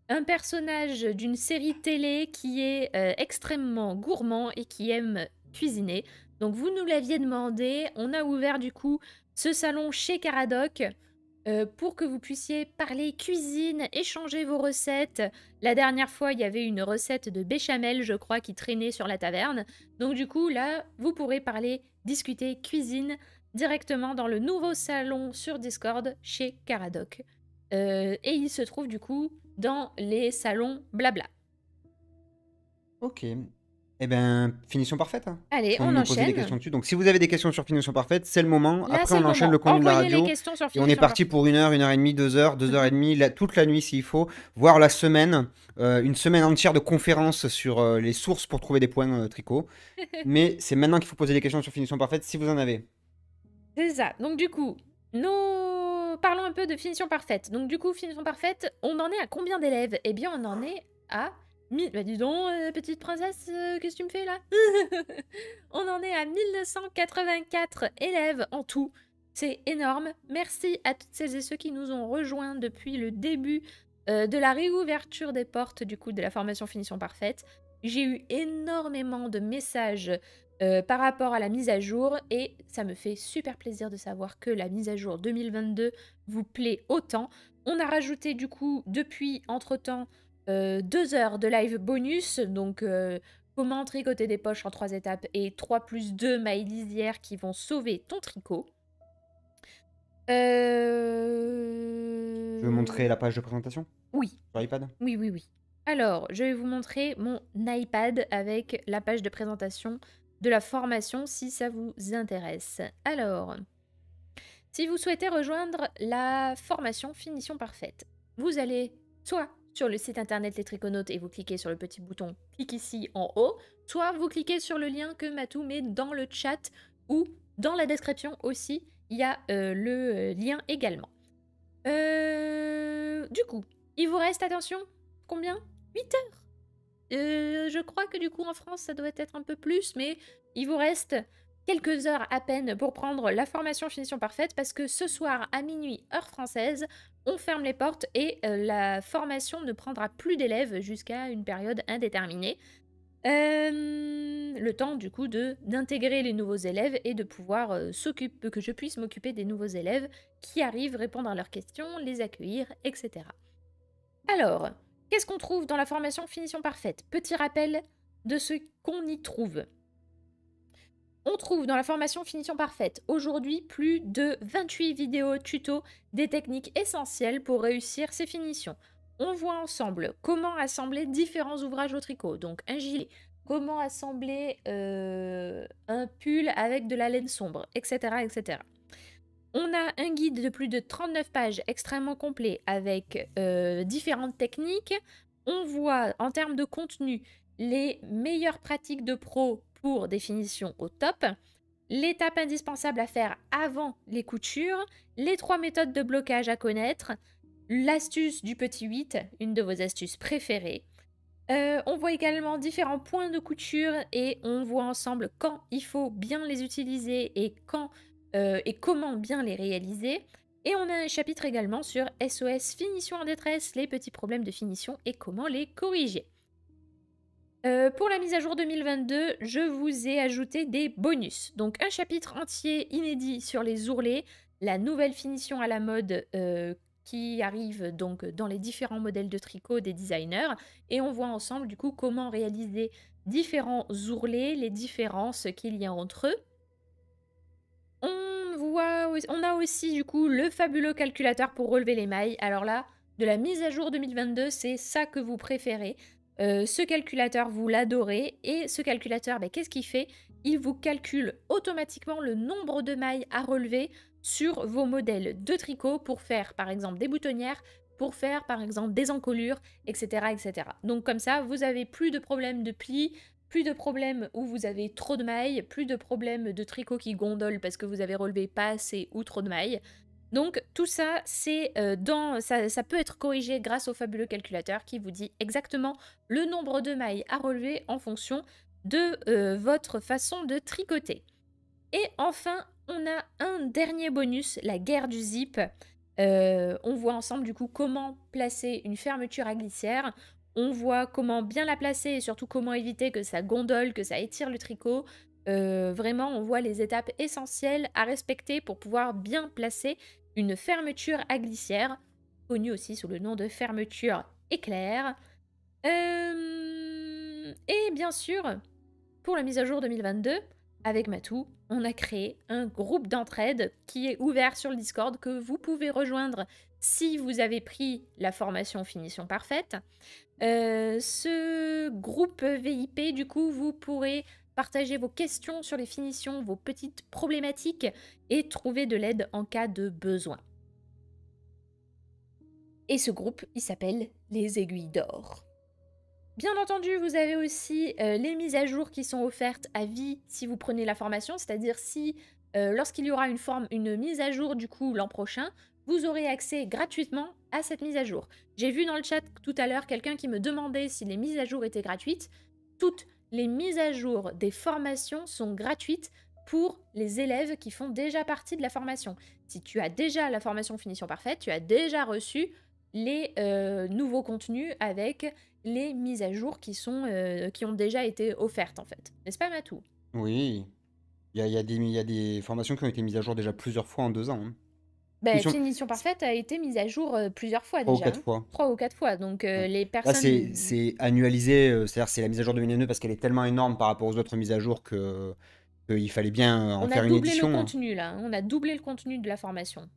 un personnage d'une série télé qui est euh, extrêmement gourmand et qui aime cuisiner. Donc vous nous l'aviez demandé, on a ouvert du coup ce salon chez Caradoc euh, pour que vous puissiez parler cuisine, échanger vos recettes. La dernière fois, il y avait une recette de béchamel, je crois, qui traînait sur la taverne. Donc du coup, là, vous pourrez parler, discuter cuisine directement dans le nouveau salon sur Discord chez Caradoc. Euh, et il se trouve du coup dans les salons blabla. Ok. Eh bien, finition parfaite. Hein. Allez, on, enchaîne. Des questions Donc, si vous avez des questions sur finition parfaite, c'est le moment. Après, on enchaîne le contenu de la radio. et on est parti pour une heure, une heure et demie, deux heures, deux heures et mhm. demie, toute la nuit s'il faut, voire la semaine, euh, une semaine entière de conférences sur euh, les sources pour trouver des points tricot. Mais c'est maintenant qu'il faut poser des questions sur finition parfaite si vous en avez. C'est Donc du coup, nous parlons un peu de finition parfaite. Donc du coup, finition parfaite, on en est à combien d'élèves Eh bien, on en est à... Bah dis donc, euh, petite princesse, euh, qu'est-ce que tu me fais là On en est à 1984 élèves en tout. C'est énorme. Merci à toutes celles et ceux qui nous ont rejoints depuis le début euh, de la réouverture des portes du coup de la formation finition parfaite. J'ai eu énormément de messages euh, par rapport à la mise à jour et ça me fait super plaisir de savoir que la mise à jour 2022 vous plaît autant. On a rajouté du coup depuis entre-temps euh, deux heures de live bonus, donc euh, comment tricoter des poches en trois étapes et 3 plus 2 mailles lisières qui vont sauver ton tricot. Je vais montrer la page de présentation Oui. Sur iPad Oui, oui, oui. Alors, je vais vous montrer mon iPad avec la page de présentation de la formation si ça vous intéresse. Alors, si vous souhaitez rejoindre la formation Finition Parfaite, vous allez soit sur le site internet Les Triconautes et vous cliquez sur le petit bouton Clique ici en haut, soit vous cliquez sur le lien que Matou met dans le chat ou dans la description aussi, il y a euh, le euh, lien également. Euh, du coup, il vous reste, attention, combien 8 heures euh, je crois que du coup en France ça doit être un peu plus, mais il vous reste quelques heures à peine pour prendre la formation finition parfaite parce que ce soir à minuit heure française, on ferme les portes et euh, la formation ne prendra plus d'élèves jusqu'à une période indéterminée. Euh, le temps du coup d'intégrer les nouveaux élèves et de pouvoir s'occuper que je puisse m'occuper des nouveaux élèves qui arrivent, répondre à leurs questions, les accueillir, etc. Alors, Qu'est-ce qu'on trouve dans la formation finition parfaite Petit rappel de ce qu'on y trouve. On trouve dans la formation finition parfaite aujourd'hui plus de 28 vidéos tuto des techniques essentielles pour réussir ces finitions. On voit ensemble comment assembler différents ouvrages au tricot, donc un gilet, comment assembler euh, un pull avec de la laine sombre, etc. etc. On a un guide de plus de 39 pages extrêmement complet avec euh, différentes techniques. On voit en termes de contenu les meilleures pratiques de pro pour définition au top, l'étape indispensable à faire avant les coutures, les trois méthodes de blocage à connaître, l'astuce du petit 8, une de vos astuces préférées. Euh, on voit également différents points de couture et on voit ensemble quand il faut bien les utiliser et quand euh, et comment bien les réaliser. Et on a un chapitre également sur SOS finition en détresse, les petits problèmes de finition et comment les corriger. Euh, pour la mise à jour 2022, je vous ai ajouté des bonus. Donc un chapitre entier inédit sur les ourlets, la nouvelle finition à la mode euh, qui arrive donc dans les différents modèles de tricot des designers et on voit ensemble du coup comment réaliser différents ourlets, les différences qu'il y a entre eux. On on a aussi du coup le fabuleux calculateur pour relever les mailles. Alors là, de la mise à jour 2022, c'est ça que vous préférez. Euh, ce calculateur, vous l'adorez. Et ce calculateur, ben, qu'est-ce qu'il fait Il vous calcule automatiquement le nombre de mailles à relever sur vos modèles de tricot pour faire par exemple des boutonnières, pour faire par exemple des encolures, etc. etc. Donc comme ça, vous avez plus de problèmes de plis, plus de problèmes où vous avez trop de mailles, plus de problèmes de tricot qui gondole parce que vous avez relevé pas assez ou trop de mailles. Donc tout ça, c'est euh, dans, ça, ça, peut être corrigé grâce au fabuleux calculateur qui vous dit exactement le nombre de mailles à relever en fonction de euh, votre façon de tricoter. Et enfin, on a un dernier bonus, la guerre du zip. Euh, on voit ensemble du coup comment placer une fermeture à glissière. On voit comment bien la placer et surtout comment éviter que ça gondole, que ça étire le tricot. Euh, vraiment, on voit les étapes essentielles à respecter pour pouvoir bien placer une fermeture à glissière, connue aussi sous le nom de fermeture éclair. Euh, et bien sûr, pour la mise à jour 2022, avec Matou, on a créé un groupe d'entraide qui est ouvert sur le Discord que vous pouvez rejoindre si vous avez pris la formation Finition Parfaite. Euh, ce groupe VIP, du coup, vous pourrez partager vos questions sur les finitions, vos petites problématiques et trouver de l'aide en cas de besoin. Et ce groupe, il s'appelle Les Aiguilles d'Or. Bien entendu, vous avez aussi euh, les mises à jour qui sont offertes à vie si vous prenez la formation, c'est-à-dire si euh, lorsqu'il y aura une, forme, une mise à jour du coup l'an prochain, vous aurez accès gratuitement à cette mise à jour. J'ai vu dans le chat tout à l'heure quelqu'un qui me demandait si les mises à jour étaient gratuites. Toutes les mises à jour des formations sont gratuites pour les élèves qui font déjà partie de la formation. Si tu as déjà la formation finition parfaite, tu as déjà reçu les euh, nouveaux contenus avec les mises à jour qui, sont, euh, qui ont déjà été offertes, en fait. N'est-ce pas, Matou Oui. Il y a, des formations qui ont été mises à jour déjà plusieurs fois en deux ans. Hein. Bah, Parfaite a été mise à jour euh, plusieurs fois déjà. Trois ou quatre hein. fois. Trois ou quatre fois. Donc euh, les personnes. c'est annualisé, c'est-à-dire c'est la mise à jour de 2009 parce qu'elle est tellement énorme par rapport aux autres mises à jour que qu'il fallait bien en faire une édition. a doublé le hein. contenu là, hein. on a doublé le contenu de la formation.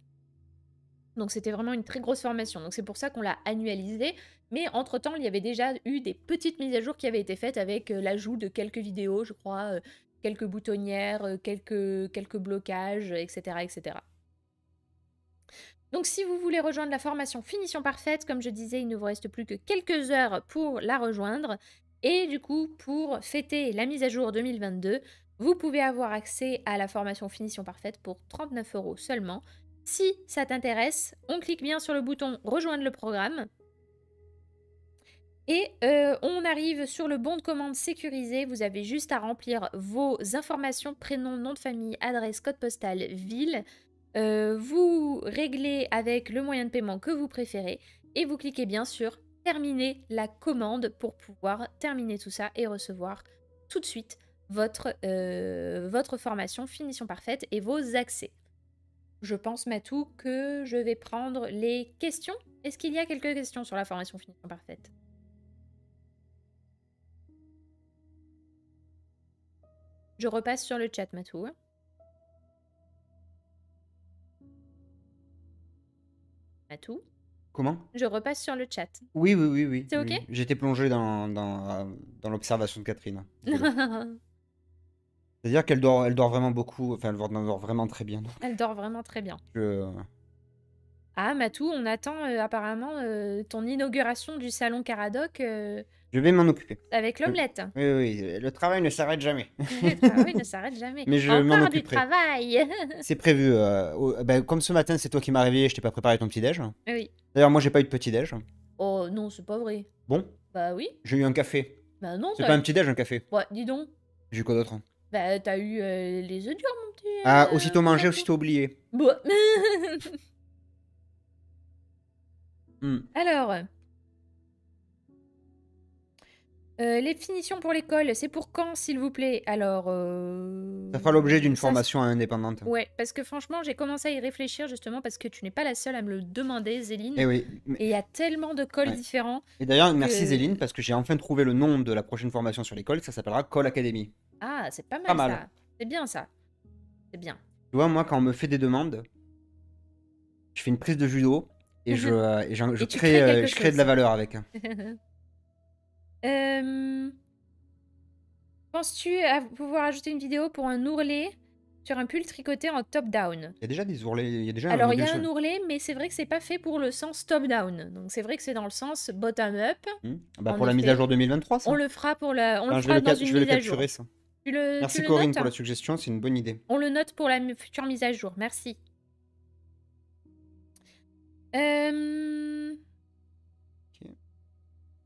Donc c'était vraiment une très grosse formation. Donc c'est pour ça qu'on l'a annualisée. Mais entre-temps, il y avait déjà eu des petites mises à jour qui avaient été faites avec euh, l'ajout de quelques vidéos, je crois, euh, quelques boutonnières, euh, quelques, quelques blocages, etc., etc. Donc si vous voulez rejoindre la formation Finition Parfaite, comme je disais, il ne vous reste plus que quelques heures pour la rejoindre. Et du coup, pour fêter la mise à jour 2022, vous pouvez avoir accès à la formation Finition Parfaite pour 39 euros seulement. Si ça t'intéresse, on clique bien sur le bouton Rejoindre le programme. Et euh, on arrive sur le bon de commande sécurisé. Vous avez juste à remplir vos informations, prénom, nom de famille, adresse, code postal, ville. Euh, vous réglez avec le moyen de paiement que vous préférez et vous cliquez bien sur terminer la commande pour pouvoir terminer tout ça et recevoir tout de suite votre, euh, votre formation finition parfaite et vos accès je pense, Matou, que je vais prendre les questions. Est-ce qu'il y a quelques questions sur la formation finition parfaite Je repasse sur le chat, Matou. Matou Comment Je repasse sur le chat. Oui, oui, oui, oui. C'est ok J'étais plongé dans, dans, euh, dans l'observation de Catherine. C'est-à-dire qu'elle dort, elle dort vraiment beaucoup. Enfin, elle dort, vraiment très bien. Elle dort vraiment très bien. Euh, ah, Matou, on attend euh, apparemment euh, ton inauguration du salon Caradoc. je vais m'en occuper. Avec l'omelette. Oui, oui, le travail ne s'arrête jamais. le travail ne s'arrête jamais. Mais je m'en occuperai. du travail. c'est prévu. Ben, comme ce matin, c'est toi qui m'as réveillé, je t'ai pas préparé ton petit-déj. Oui. D'ailleurs, moi, j'ai pas eu de petit-déj. Oh non, c'est pas vrai. Bon Bah oui. J'ai eu un café. Bah non, C'est bah pas un petit-déj, un café. Ouais, dis donc. J'ai quoi d'autre bah, t'as eu euh, les œufs durs, mon petit. Ah, euh, aussitôt mangé, aussitôt oublié. Bon. Hmm. Alors. Euh, les finitions pour l'école, c'est pour quand, s'il vous plaît Alors. Ça fera l'objet d'une formation indépendante. Ouais, parce que franchement, j'ai commencé à y réfléchir justement parce que tu n'es pas la seule à me le demander, Zéline. Et eh oui. Et il y a tellement de cols différents. Et d'ailleurs, merci Zéline, parce que j'ai enfin trouvé le nom de la prochaine formation sur l'école, ça s'appellera Call Academy. Ah, c'est pas mal, ça. C'est bien ça. C'est bien. Tu vois, moi, quand on me fait des demandes, je fais une prise de judo et je, mhm. euh, crée, euh, je crée de la valeur avec. Penses-tu à pouvoir ajouter une vidéo pour un ourlet sur un pull tricoté en top-down Il y a déjà des ourlets. Il y a déjà Alors, il y a un ourlet, mais c'est vrai que c'est pas fait pour le sens top-down. Donc, c'est vrai que c'est dans le sens bottom-up. Hmm. Bah, pour la mise à jour 2023, ça. On le fera pour la. On le fera je vais le capturer, ça. Merci Corinne pour la suggestion, c'est une bonne idée. On le note pour la future mise à jour. Merci. Euh...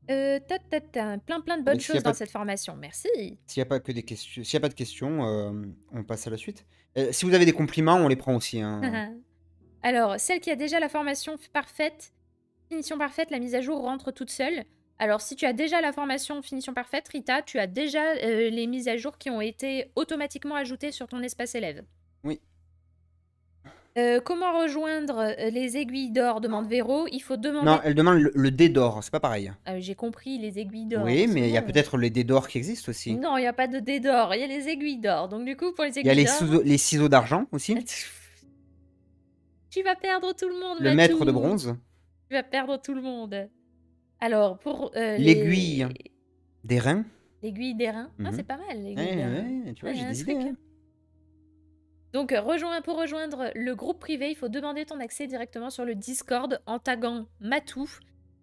euh plein de bonnes choses dans cette formation. Merci. S'il n'y a pas que des questions, a pas de questions, euh, on passe à la suite. Euh, si vous avez des compliments, on les prend aussi. Hein. Alors, celle qui a déjà la formation parfaite, finition parfaite, la mise à jour rentre toute seule. Alors, si tu as déjà la formation Finition Parfaite, Rita, tu as déjà euh, les mises à jour qui ont été automatiquement ajoutées sur ton espace élève. Oui. Euh, comment rejoindre euh, les aiguilles d'or demande Véro. Il faut demander. Non, elle demande le, dé d'or, c'est pas pareil. Ah, j'ai compris, les aiguilles d'or. Oui, mais il y a peut-être les dé d'or qui existent aussi. Non, il n'y a pas de dé d'or, il y a les aiguilles d'or. Donc, du coup, pour les aiguilles Il y a les ciseaux, les ciseaux d'argent aussi. tu vas perdre tout le monde. Le maître de bronze. Tu vas perdre tout le monde. Alors, pour. Euh, l'aiguille des reins. L'aiguille des reins. Ah, mhm. c'est pas mal, l'aiguille tu vois, j'ai hein. Donc, euh, pour rejoindre le groupe privé, il faut demander ton accès directement sur le Discord en taguant Matou.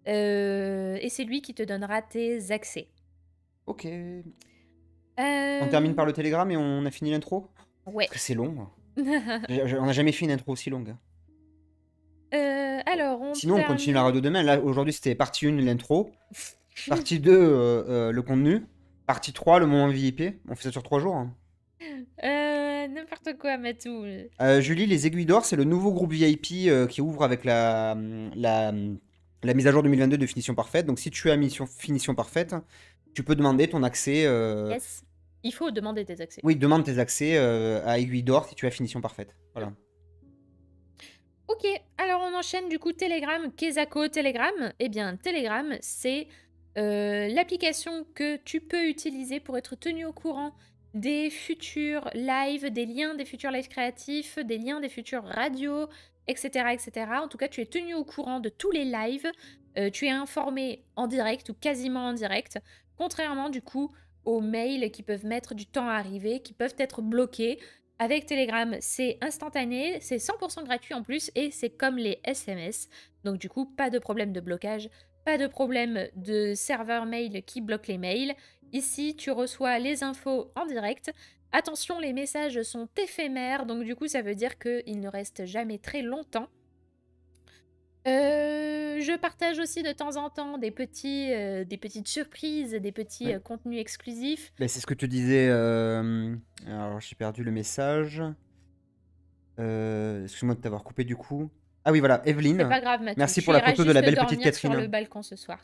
Euh, et c'est lui qui te donnera tes accès. Ok. On termine par le Télégramme et on a fini l'intro Ouais. C'est long. On n'a jamais fait une intro aussi longue. Hein. Euh, alors, Sinon, on continue la radio demain. Là, aujourd'hui, c'était partie 1, l'intro. Partie 2, euh, euh, le contenu. Partie 3, le moment VIP. On fait ça sur 3 jours. Hein. n'importe quoi, Matou. Julie, les Aiguilles d'Or, c'est le nouveau groupe VIP qui ouvre avec la, la, mise à jour 2022 de Finition Parfaite. Donc, si tu as mission, Finition Parfaite, tu peux demander ton accès. Yes. Il faut demander tes accès. Oui, demande tes accès à Aiguilles d'Or si tu as Finition Parfaite. Voilà. Ok, alors on enchaîne du coup Telegram, Kezako Telegram. Eh bien, Telegram, c'est euh, l'application que tu peux utiliser pour être tenu au courant des futurs lives, des liens des futurs lives créatifs, des liens des futurs radios, etc., etc. En tout cas, tu es tenu au courant de tous les lives. Euh, tu es informé en direct ou quasiment en direct, contrairement du coup aux mails qui peuvent mettre du temps à arriver, qui peuvent être bloqués. Avec Telegram, c'est instantané, c'est 100% gratuit en plus et c'est comme les SMS. Donc du coup, pas de problème de blocage, pas de problème de serveur mail qui bloque les mails. Ici, tu reçois les infos en direct. Attention, les messages sont éphémères, donc du coup, ça veut dire qu'ils ne restent jamais très longtemps. Euh, je partage aussi de temps en temps des, petits, euh, des petites surprises, des petits euh, contenus exclusifs. Mais bah, c'est ce que tu disais. Alors, j'ai perdu le message. Excuse-moi de t'avoir coupé du coup. Ah oui, voilà, Evelyne. Pas grave, Mathieu. Merci pour la photo de la belle petite Catherine. sur le balcon ce soir.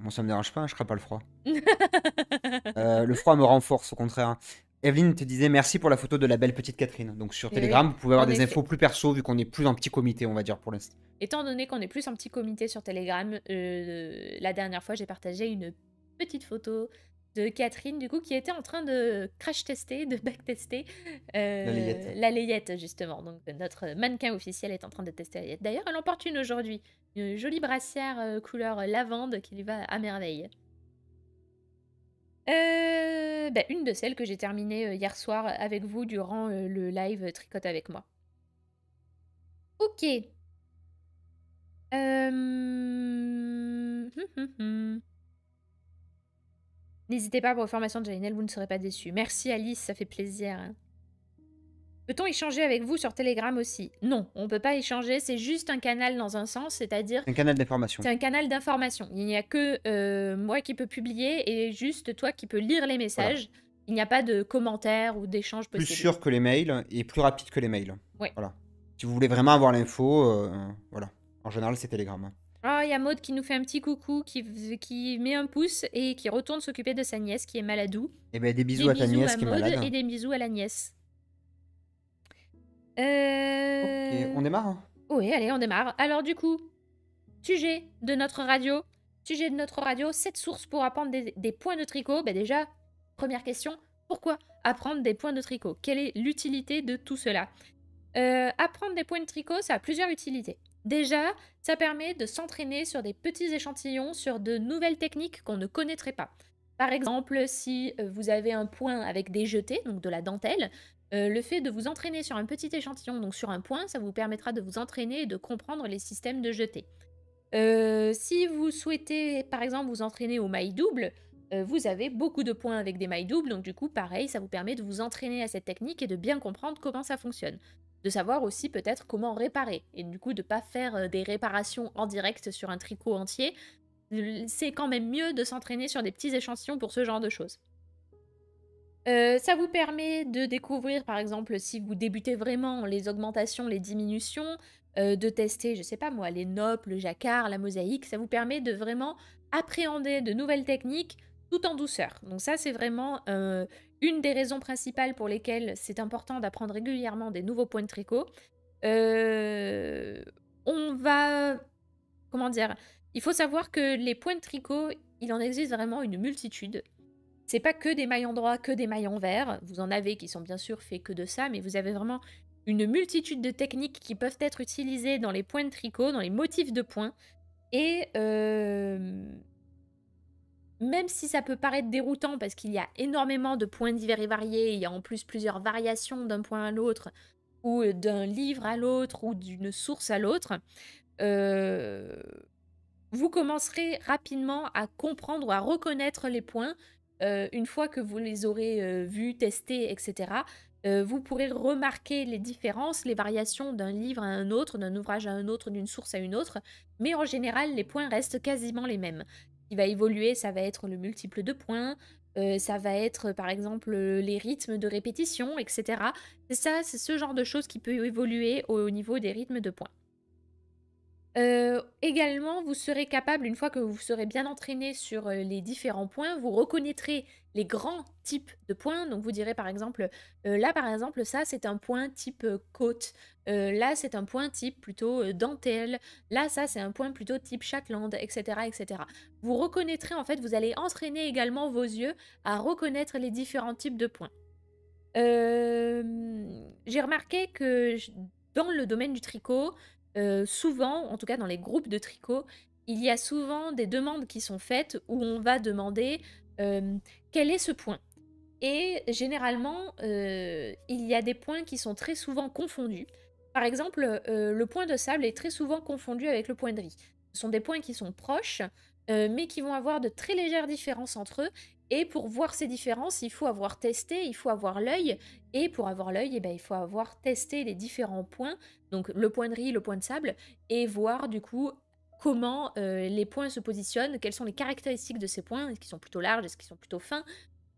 Bon, ça me dérange pas, hein, je crains pas le froid. le froid me renforce, au contraire. Hein. Evelyne te disait merci pour la photo de la belle petite Catherine. Donc sur eh Telegram, vous pouvez avoir des infos plus perso vu qu'on est plus en petit comité, on va dire pour l'instant. Étant donné qu'on est plus en petit comité sur Telegram, euh, la dernière fois j'ai partagé une petite photo de Catherine du coup qui était en train de crash tester, de back tester euh, la, layette. la, layette. justement. Donc notre mannequin officiel est en train de tester la layette. D'ailleurs, elle en porte une aujourd'hui, une jolie brassière euh, couleur lavande qui lui va à merveille. Euh, bah, une de celles que j'ai terminée euh, hier soir avec vous durant euh, le live Tricote avec moi. Ok. Euh... Hum, hum, hum. N'hésitez pas pour vos formations de Janelle, vous ne serez pas déçus. Merci Alice, ça fait plaisir. Hein. Peut-on échanger avec vous sur Telegram aussi Non, on ne peut pas échanger, c'est juste un canal dans un sens, c'est-à-dire... Un canal d'information. C'est un canal d'information. Il n'y a que euh, moi qui peux publier et juste toi qui peux lire les messages. Il n'y a pas de commentaires ou d'échanges possibles. Plus sûr que les mails et plus rapide que les mails. Oui. Voilà. Si vous voulez vraiment avoir l'info, euh, voilà. En général, c'est Telegram. Ah, il y a Maude qui nous fait un petit coucou, qui, qui met un pouce et qui retourne s'occuper de sa nièce qui est maladou. Et eh ben des bisous à ta nièce qui est malade. Et des bisous à la nièce. Euh, on démarre hein. Oui, allez, on démarre. Alors du coup, sujet de notre radio. Sujet de notre radio, cette source pour apprendre des, points de tricot. Ben, déjà, première question, pourquoi apprendre des points de tricot Quelle est l'utilité de tout cela euh, Apprendre des points de tricot, ça a plusieurs utilités. Déjà, ça permet de s'entraîner sur des petits échantillons, sur de nouvelles techniques qu'on ne connaîtrait pas. Par exemple, si euh, vous avez un point avec des jetés, donc de la dentelle, euh, le fait de vous entraîner sur un petit échantillon, donc sur un point, ça vous permettra de vous entraîner et de comprendre les systèmes de jeté. Euh, si vous souhaitez, par exemple, vous entraîner au maille double, euh, vous avez beaucoup de points avec des mailles doubles, donc du coup, pareil, ça vous permet de vous entraîner à cette technique et de bien comprendre comment ça fonctionne. De savoir aussi peut-être comment réparer, et du coup de ne pas faire des réparations en direct sur un tricot entier. C'est quand même mieux de s'entraîner sur des petits échantillons pour ce genre de choses. Euh, ça vous permet de découvrir, par exemple, si vous débutez vraiment les augmentations, les diminutions, euh, de tester, je sais pas moi, les nopes, le jacquard, la mosaïque. Ça vous permet de vraiment appréhender de nouvelles techniques tout en douceur. Donc ça, c'est vraiment euh, une des raisons principales pour lesquelles c'est important d'apprendre régulièrement des nouveaux points de tricot. on va... Comment dire Il faut savoir que les points de tricot, il en existe vraiment une multitude. C'est pas que des maillons droits, que des maillons verts. Vous en avez qui sont bien sûr faits que de ça, mais vous avez vraiment une multitude de techniques qui peuvent être utilisées dans les points de tricot, dans les motifs de points. Et euh, même si ça peut paraître déroutant parce qu'il y a énormément de points divers et variés, il y a en plus plusieurs variations d'un point à l'autre, ou d'un livre à l'autre, ou d'une source à l'autre, euh, vous commencerez rapidement à comprendre ou à reconnaître les points euh, une fois que vous les aurez euh, vus, testés, etc., euh, vous pourrez remarquer les différences, les variations d'un livre à un autre, d'un ouvrage à un autre, d'une source à une autre, mais en général, les points restent quasiment les mêmes. Ce qui va évoluer, ça va être le multiple de points, ça va être par exemple les rythmes de répétition, etc. C'est ça, c'est ce genre de choses qui peut évoluer au niveau des rythmes de points. Euh, également, vous serez capable, une fois que vous serez bien entraîné sur euh, les différents points, vous reconnaîtrez les grands types de points. Donc vous direz par exemple, euh, là par exemple, ça c'est un point type côte, là c'est un point type plutôt dentelle, là ça c'est un point plutôt type Shetland, etc., etc. Vous reconnaîtrez en fait, vous allez entraîner également vos yeux à reconnaître les différents types de points. J'ai remarqué que dans le domaine du tricot, euh, souvent, en tout cas dans les groupes de tricot, il y a souvent des demandes qui sont faites où on va demander quel est ce point. Et généralement, euh, il y a des points qui sont très souvent confondus. Par exemple, euh, le point de sable est très souvent confondu avec le point de riz. Ce sont des points qui sont proches, euh, mais qui vont avoir de très légères différences entre eux. Et pour voir ces différences, il faut avoir testé, il faut avoir l'œil. Et pour avoir l'œil, eh ben, il faut avoir testé les différents points, donc le point de riz, le point de sable, et voir du coup comment euh, les points se positionnent, quelles sont les caractéristiques de ces points, est-ce qu'ils sont plutôt larges, est-ce qu'ils sont plutôt fins.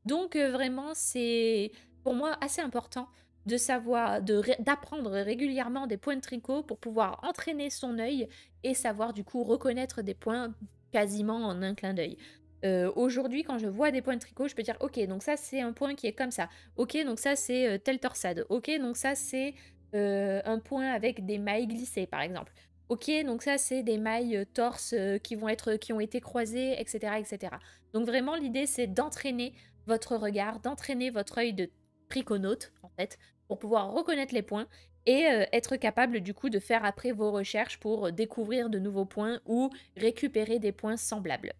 Donc euh, vraiment, c'est pour moi assez important de savoir, d'apprendre régulièrement des points de tricot pour pouvoir entraîner son œil et savoir du coup reconnaître des points quasiment en un clin d'œil. Euh, aujourd'hui, quand je vois des points de tricot, je peux dire ok, donc ça c'est un point qui est comme ça. Ok, donc ça c'est euh, telle torsade. Ok, donc ça c'est euh, un point avec des mailles glissées par exemple. Ok, donc ça c'est des mailles torses qui vont être, qui ont été croisées, etc., etc. Donc vraiment l'idée c'est d'entraîner votre regard, d'entraîner votre œil de triconaute en fait, pour pouvoir reconnaître les points et euh, être capable du coup de faire après vos recherches pour euh, découvrir de nouveaux points ou récupérer des points semblables.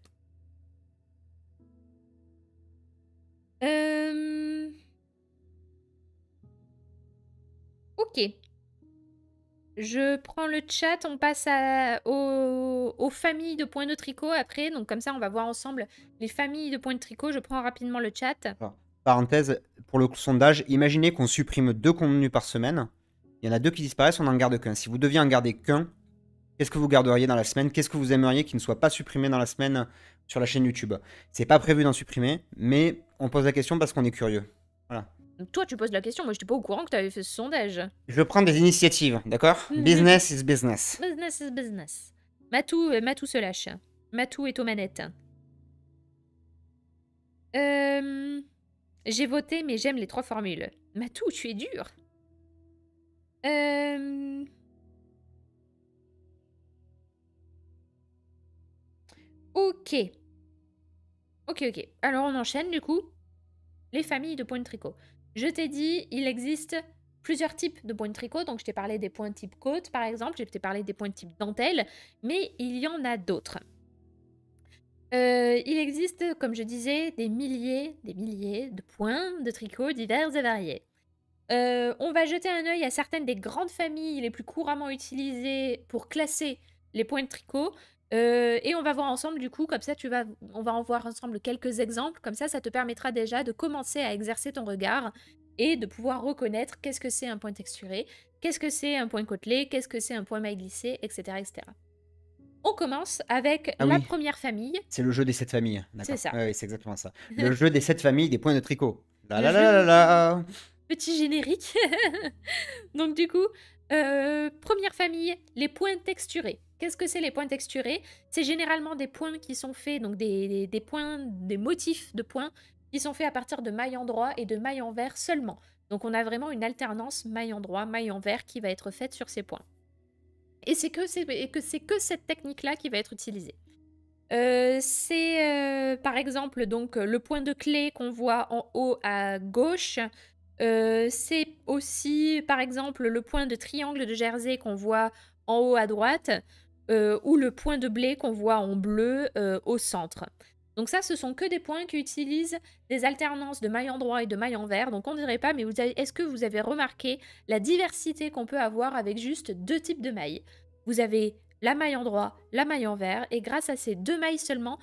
Euh, ok. Je prends le chat, on passe aux, familles de points de tricot après. Donc comme ça, on va voir ensemble les familles de points de tricot. Je prends rapidement le chat parenthèse, pour le sondage, imaginez qu'on supprime deux contenus par semaine. Il y en a deux qui disparaissent, on n'en garde qu'un. Si vous deviez en garder qu'un, qu'est-ce que vous garderiez dans la semaine Qu'est-ce que vous aimeriez qui ne soit pas supprimé dans la semaine sur la chaîne YouTube C'est pas prévu d'en supprimer, mais on pose la question parce qu'on est curieux. Toi, tu poses la question, moi je n'étais pas au courant que tu avais fait ce sondage. Je prends des initiatives, d'accord mhm. Business is business. Business is business. Matou, euh, Matou se lâche. Matou est aux manettes. Euh... J'ai voté, mais j'aime les trois formules. Matou, tu es dur. Euh, ok. Ok, ok. Alors on enchaîne du coup. Les familles de points de tricot. Je t'ai dit, il existe plusieurs types de points de tricot. Donc je t'ai parlé des points type côte par exemple, je t'ai parlé des points type dentelle, mais il y en a d'autres. Euh, il existe, comme je disais, des milliers, des milliers de points de tricot divers et variés. Euh, on va jeter un œil à certaines des grandes familles les plus couramment utilisées pour classer les points de tricot. Euh, et on va voir ensemble, du coup, comme ça, tu vas, on va en voir ensemble quelques exemples. Comme ça, ça te permettra déjà de commencer à exercer ton regard et de pouvoir reconnaître qu'est-ce que c'est un point texturé, qu'est-ce que c'est un point côtelé, qu'est-ce que c'est un point maille glissé, etc. etc on commence avec ah la première famille. C'est le jeu des sept familles. C'est ça. oui, c'est exactement ça. Le jeu des sept familles des points de tricot. La la la la Petit générique. Donc du coup, euh, première famille, les points texturés. Qu'est-ce que c'est les points texturés C'est généralement des points qui sont faits, donc des, points, des motifs de points qui sont faits à partir de mailles en droit et de mailles en vert seulement. Donc on a vraiment une alternance maille en droit, maille en vert qui va être faite sur ces points. Et c'est que, que, cette technique-là qui va être utilisée. Euh, c'est euh, par exemple donc le point de clé qu'on voit en haut à gauche. Euh, c'est aussi par exemple le point de triangle de Jersey qu'on voit en haut à droite ou le point de blé qu'on voit en bleu au centre. Donc ça, ce sont que des points qui utilisent des alternances de mailles en droit et de mailles en vert. Donc on dirait pas, mais est-ce que vous avez remarqué la diversité qu'on peut avoir avec juste deux types de mailles Vous avez la maille en droit, la maille en vert, et grâce à ces deux mailles seulement,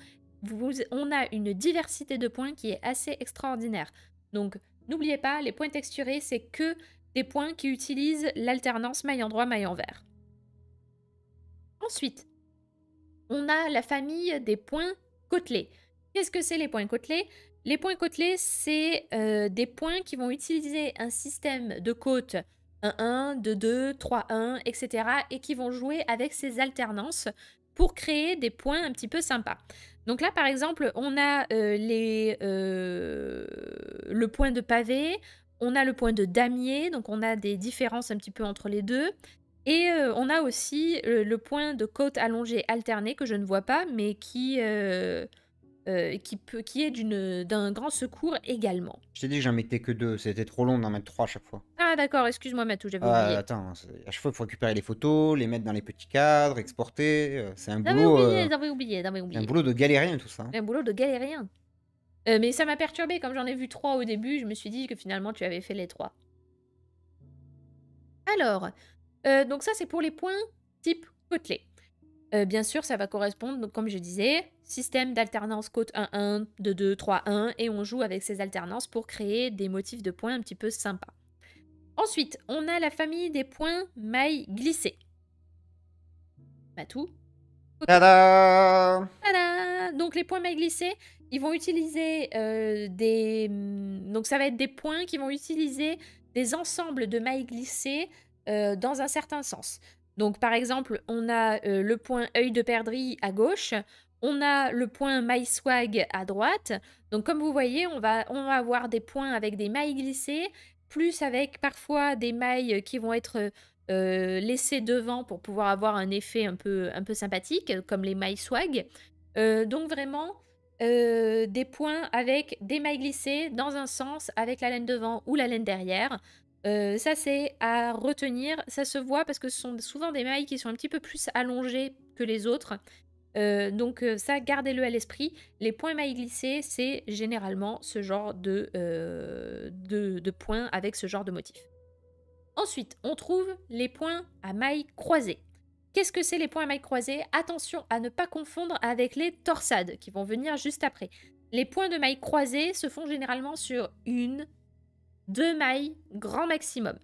on a une diversité de points qui est assez extraordinaire. Donc n'oubliez pas, les points texturés, c'est que des points qui utilisent l'alternance maille en droit, maille en vert. Ensuite, on a la famille des points côtelés. Qu'est-ce que c'est les points côtelés Les points côtelés, c'est euh, des points qui vont utiliser un système de côtes 1-1, 2-2, 3-1, etc. et qui vont jouer avec ces alternances pour créer des points un petit peu sympas. Donc là, par exemple, on a euh, les, euh, le point de pavé, on a le point de damier, donc on a des différences un petit peu entre les deux. Et on a aussi le, le point de côte allongée alternée que je ne vois pas, mais qui euh, qui, est d'un grand secours également. Je t'ai dit que j'en mettais que deux, c'était trop long d'en mettre trois à chaque fois. Ah d'accord, excuse-moi Mathieu, j'avais ah, oublié. Attends, à chaque fois il faut récupérer les photos, les mettre dans les petits cadres, exporter, euh, c'est un boulot... Oublié, euh, oublié, Un boulot de galérien tout ça. Hein. Un boulot de galérien. mais ça m'a perturbé, comme j'en ai vu trois au début, je me suis dit que finalement tu avais fait les trois. Alors, donc ça c'est pour les points type côtelé. Euh, bien sûr, ça va correspondre, donc, comme je disais, système d'alternance côte 1-1, 2-2, 3-1, et on joue avec ces alternances pour créer des motifs de points un petit peu sympas. Ensuite, on a la famille des points mailles glissées. Matou. Tada Tada Donc les points mailles glissées, ils vont utiliser euh, des... Mm, donc ça va être des points qui vont utiliser des ensembles de mailles glissées euh, dans un certain sens. Donc par exemple, on a euh, le point œil de perdrix à gauche, on a le point swag à droite. Donc comme vous voyez, on va, avoir des points avec des mailles glissées, plus avec parfois des mailles qui vont être euh, laissées devant pour pouvoir avoir un effet un peu, un peu sympathique, comme les mailles swag. Euh, donc vraiment, des points avec des mailles glissées dans un sens avec la laine devant ou la laine derrière. Euh, ça, c'est à retenir. Ça se voit parce que ce sont souvent des mailles qui sont un petit peu plus allongées que les autres. Euh, donc euh, ça, gardez-le à l'esprit. Les points mailles glissées, c'est généralement ce genre de, de, de points avec ce genre de motif. Ensuite, on trouve les points à mailles croisées. Qu'est-ce que c'est les points à mailles croisées Attention à ne pas confondre avec les torsades qui vont venir juste après. Les points de mailles croisées se font généralement sur une, deux mailles grand maximum.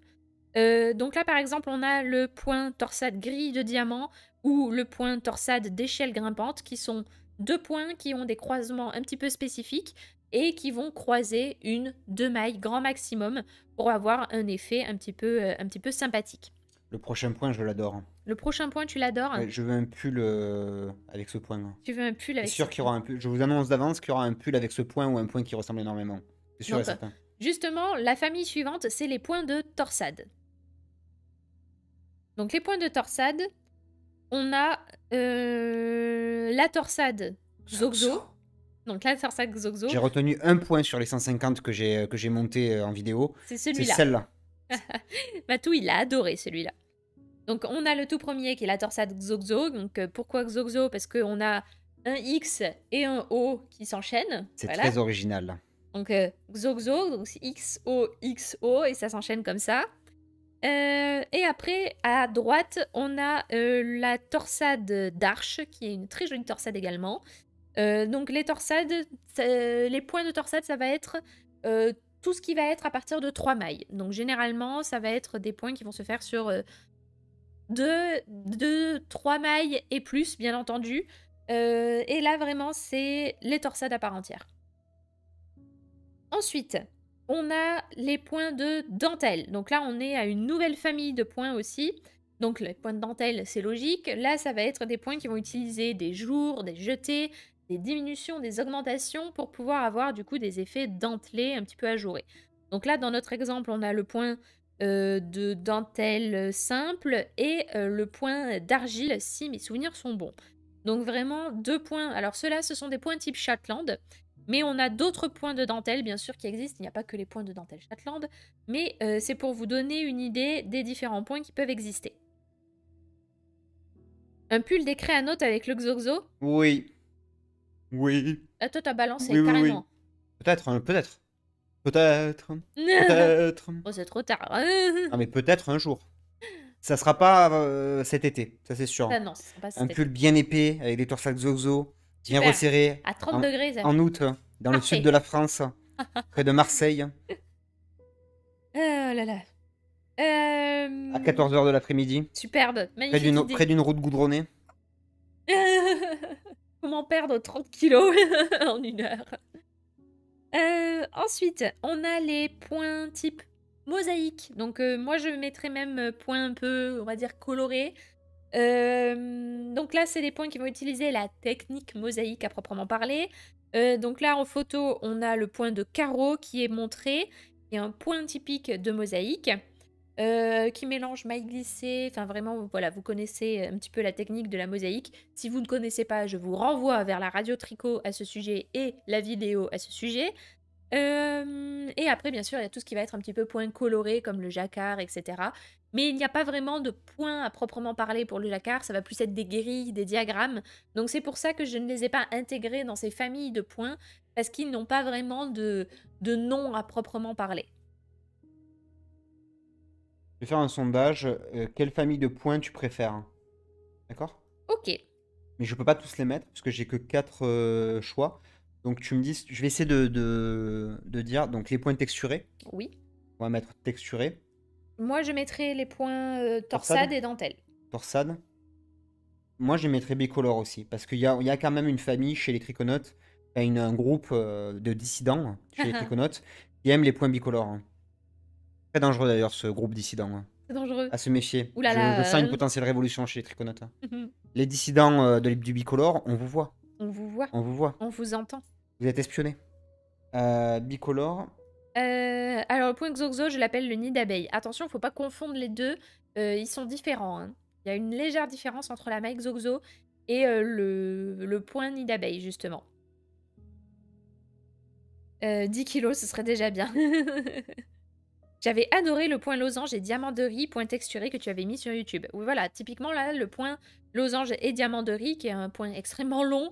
Euh, donc là, par exemple, on a le point torsade gris de diamant ou le point torsade d'échelle grimpante, qui sont deux points qui ont des croisements un petit peu spécifiques et qui vont croiser une, deux mailles grand maximum pour avoir un effet un petit peu, euh, un petit peu sympathique. Le prochain point, je l'adore. Le prochain point, tu l'adores Je veux un pull euh, avec ce point. Hein. Tu veux un pull avec sûr qu'il aura un pull. Je vous annonce d'avance qu'il y aura un pull avec ce point ou un point qui ressemble énormément. C'est sûr et certain. Justement, la famille suivante, c'est les points de torsade. Donc les points de torsade, on a euh, la torsade Zogzo. Donc la torsade Zogzo. J'ai retenu un point sur les 150 que j'ai, que j'ai monté euh, en vidéo. C'est celui-là. C'est celle-là. Matou, bah, il a adoré celui-là. Donc on a le tout premier qui est la torsade Xoxo. Donc euh, pourquoi Xoxo Parce qu'on a un X et un O qui s'enchaînent. C'est très original. Donc euh, Xoxo, donc x o et ça s'enchaîne comme ça. Euh, et après, à droite, on a euh, la torsade d'Arche, qui est une très jolie torsade également. donc les torsades, les points de torsade, ça va être tout ce qui va être à partir de 3 mailles. Donc généralement, ça va être des points qui vont se faire sur 2, 2, 3 mailles et plus, bien entendu. et là, vraiment, c'est les torsades à part entière. Ensuite, on a les points de dentelle. Donc là, on est à une nouvelle famille de points aussi. Donc les points de dentelle, c'est logique. Là, ça va être des points qui vont utiliser des jours, des jetés, des diminutions, des augmentations pour pouvoir avoir du coup des effets dentelés un petit peu ajourés. Donc là, dans notre exemple, on a le point euh, de dentelle simple et euh, le point d'argile si mes souvenirs sont bons. Donc vraiment deux points. Alors ceux-là, ce sont des points type Shatland mais on a d'autres points de dentelle, bien sûr, qui existent. Il n'y a pas que les points de dentelle Shetland, mais euh, c'est pour vous donner une idée des différents points qui peuvent exister. Un pull décret à note avec le Xoxo Oui. Oui. Ah, toi, t'as balancé carrément. Peut-être, hein, peut-être. Peut-être. Peut-être. oh, c'est trop tard. non, mais peut-être un jour. Ça sera pas euh, cet été, ça c'est sûr. Ah un pull bien épais avec des torsades Xoxo. Bien resserré. À 30 en, degrés. En août, dans le sud de la France, près de Marseille. oh là là. Euh, à 14h de l'après-midi. Superbe, Près d'une route goudronnée. Comment perdre 30 kilos en une heure euh, Ensuite, on a les points type mosaïque. Donc euh, moi, je mettrais même points un peu, on va dire, colorés. Euh, donc là, c'est des points qui vont utiliser la technique mosaïque à proprement parler. Euh, donc là, en photo, on a le point de carreau qui est montré, et un point typique de mosaïque. Euh, qui mélange maille glissée, enfin vraiment, voilà, vous connaissez un petit peu la technique de la mosaïque. Si vous ne connaissez pas, je vous renvoie vers la radio tricot à ce sujet et la vidéo à ce sujet et après, bien sûr, il y a tout ce qui va être un petit peu point coloré, comme le jacquard, etc. Mais il n'y a pas vraiment de point à proprement parler pour le jacquard, ça va plus être des grilles, des diagrammes. Donc c'est pour ça que je ne les ai pas intégrés dans ces familles de points, parce qu'ils n'ont pas vraiment de, de nom à proprement parler. Je vais faire un sondage. Euh, quelle famille de points tu préfères D'accord Ok. Mais je peux pas tous les mettre, parce que j'ai que quatre euh, choix. Donc tu me dis, je vais essayer de, de, dire donc les points texturés. Oui. On va mettre texturés. Moi, je mettrai les points euh, torsade, et dentelle. Torsade. Moi, je mettrais bicolore aussi parce qu'il y a, y a, quand même une famille chez les triconautes, un groupe euh, de dissidents chez les triconautes qui aiment les points bicolores. Hein. Très dangereux d'ailleurs ce groupe dissident. Hein. C'est dangereux. À se méfier. Ouh là là, je, une euh. potentielle révolution chez les triconautes. Hein. les dissidents de du bicolore, on vous voit. On vous voit. On vous voit. On vous entend. Vous êtes espionné. Euh, bicolore. Euh, alors, le point Xoxo, je l'appelle le nid d'abeille. Attention, faut pas confondre les deux. Euh, ils sont différents. Hein. Il y a une légère différence entre la maille Xoxo et le, point nid d'abeille, justement. 10 kilos, ce serait déjà bien. J'avais adoré le point losange et diamant de riz, point texturé que tu avais mis sur YouTube. voilà, typiquement là, le point losange et diamant de riz, qui est un point extrêmement long,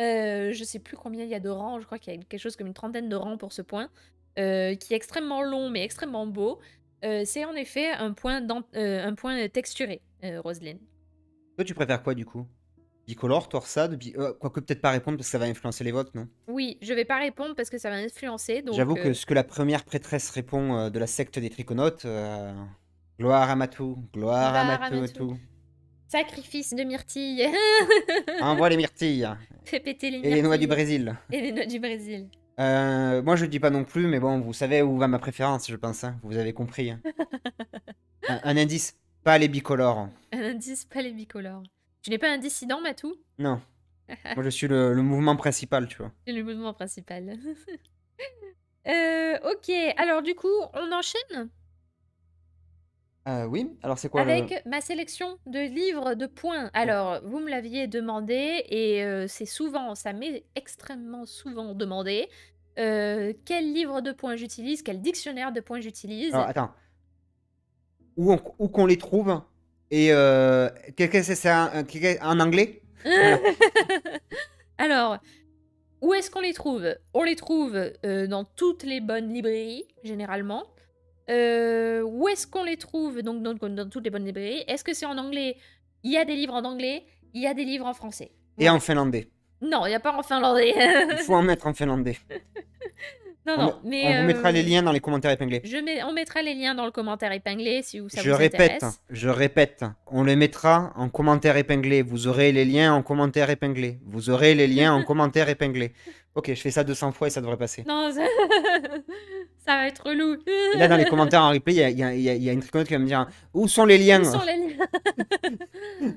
euh, je sais plus combien il y a de rangs, je crois qu'il y a quelque chose comme une trentaine de rangs pour ce point, euh, qui est extrêmement long mais extrêmement beau. Euh, c'est en effet un point, un point texturé, Roselyne. Toi, tu préfères quoi du coup Bicolore, torsade, Quoi quoique peut-être pas répondre parce que ça va influencer les votes, non Oui, je vais pas répondre parce que ça va influencer. J'avoue que ce que la première prêtresse répond de la secte des triconautes, gloire à Matou, gloire, gloire à Matou, Sacrifice de myrtilles. Envoie les myrtilles. Fais péter les myrtilles. Et les noix du Brésil. Et les noix du Brésil. Euh, moi, je dis pas non plus, mais bon, vous savez où va ma préférence, je pense. Hein. Vous avez compris. Hein. un, indice, pas les bicolores. Un indice, pas les bicolores. Tu n'es pas un dissident, Matou Non. moi, je suis le, mouvement principal, tu vois. Le mouvement principal. Euh, ok, alors du coup, on enchaîne euh, oui, alors c'est quoi Avec ma sélection de livres de points. Alors, vous me l'aviez demandé et euh, c'est souvent, ça m'est extrêmement souvent demandé, euh, quel livre de points j'utilise, quel dictionnaire de points j'utilise. Alors attends où où qu'on les trouve et c'est un en anglais? Alors, où est-ce qu'on les trouve? On les trouve, dans toutes les bonnes librairies, généralement. Euh, où est-ce qu'on les trouve donc dans, toutes les bonnes librairies Est-ce que c'est en anglais Il y a des livres en anglais, il y a des livres en français. Et en finlandais. Non, il n'y a pas en finlandais. il faut en mettre en finlandais. non, on, non, mais on mettra les euh, liens dans les commentaires épinglés. Je on mettra les liens dans le commentaire épinglé si vous, ça je vous répète, intéresse. Je répète, on les mettra en commentaire épinglé. Vous aurez les liens en commentaire épinglé. Vous aurez les liens en commentaire épinglé. Ok, je fais ça 200 fois et ça devrait passer. Non, ça, va être relou. là, dans les commentaires en replay, il y, a, une tricote qui va me dire Où sont les liens Où sont les liens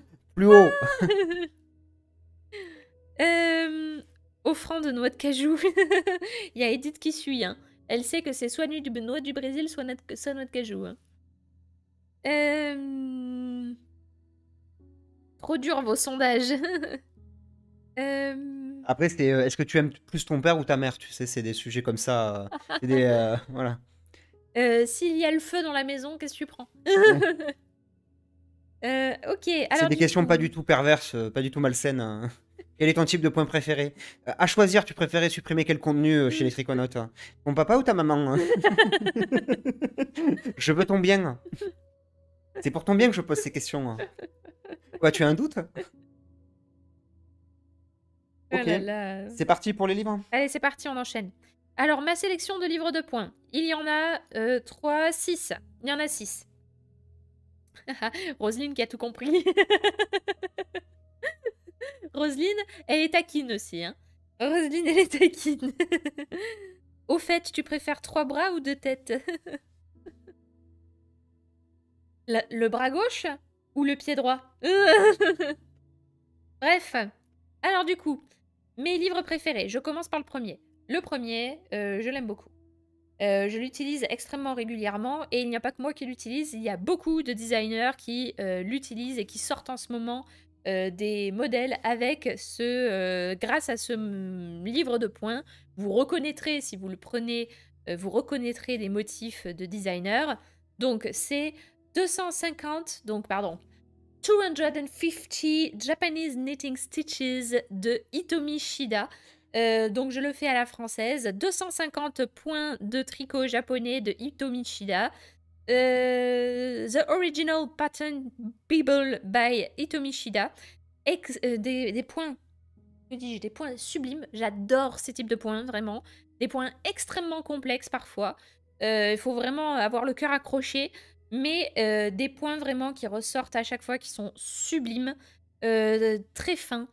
Plus haut euh, de noix de cajou. Il y a Edith qui suit. Hein. Elle sait que c'est soit noix du Brésil, soit noix de cajou. Hein. Euh... Trop dur vos sondages. euh... Après, c'est euh, est-ce que tu aimes plus ton père ou ta mère Tu sais, c'est des sujets comme ça. Euh, euh, s'il y a le feu dans la maison, qu'est-ce que tu prends ah Ok. c'est des questions pas du tout perverses, pas du tout malsaines. Hein. Quel est ton type de point préféré À choisir, tu préférais supprimer quel contenu chez les triconautes Ton papa ou ta maman hein? Je veux ton bien. C'est pour ton bien que je pose ces questions. Quoi, hein. tu as un doute ah c'est parti pour les livres Allez, c'est parti, on enchaîne. Alors, ma sélection de livres de points. Il y en a 3, euh, 6. Il y en a 6. Roselyne qui a tout compris. Roselyne, elle est taquine aussi. Hein. Roselyne, elle est taquine. Au fait, tu préfères trois bras ou deux têtes le, bras gauche ou le pied droit Bref. Alors du coup, mes livres préférés, je commence par le premier. Le premier, euh, je l'aime beaucoup. Euh, je l'utilise extrêmement régulièrement et il n'y a pas que moi qui l'utilise, il y a beaucoup de designers qui euh, l'utilisent et qui sortent en ce moment des modèles avec ce, grâce à ce mm, livre de points. Vous reconnaîtrez, si vous le prenez, vous reconnaîtrez des motifs de designers. Donc c'est 250, donc pardon, 250 Japanese Knitting Stitches de Hitomi Shida. Euh, donc je le fais à la française. 250 points de tricot japonais de Hitomi Shida. Euh, the Original Pattern Bible by Hitomi Shida. Euh, des, points, je dis, des points sublimes. J'adore ces types de points, vraiment. Des points extrêmement complexes parfois. Il faut vraiment avoir le cœur accroché mais euh, des points vraiment qui ressortent à chaque fois, qui sont sublimes, euh, très fins,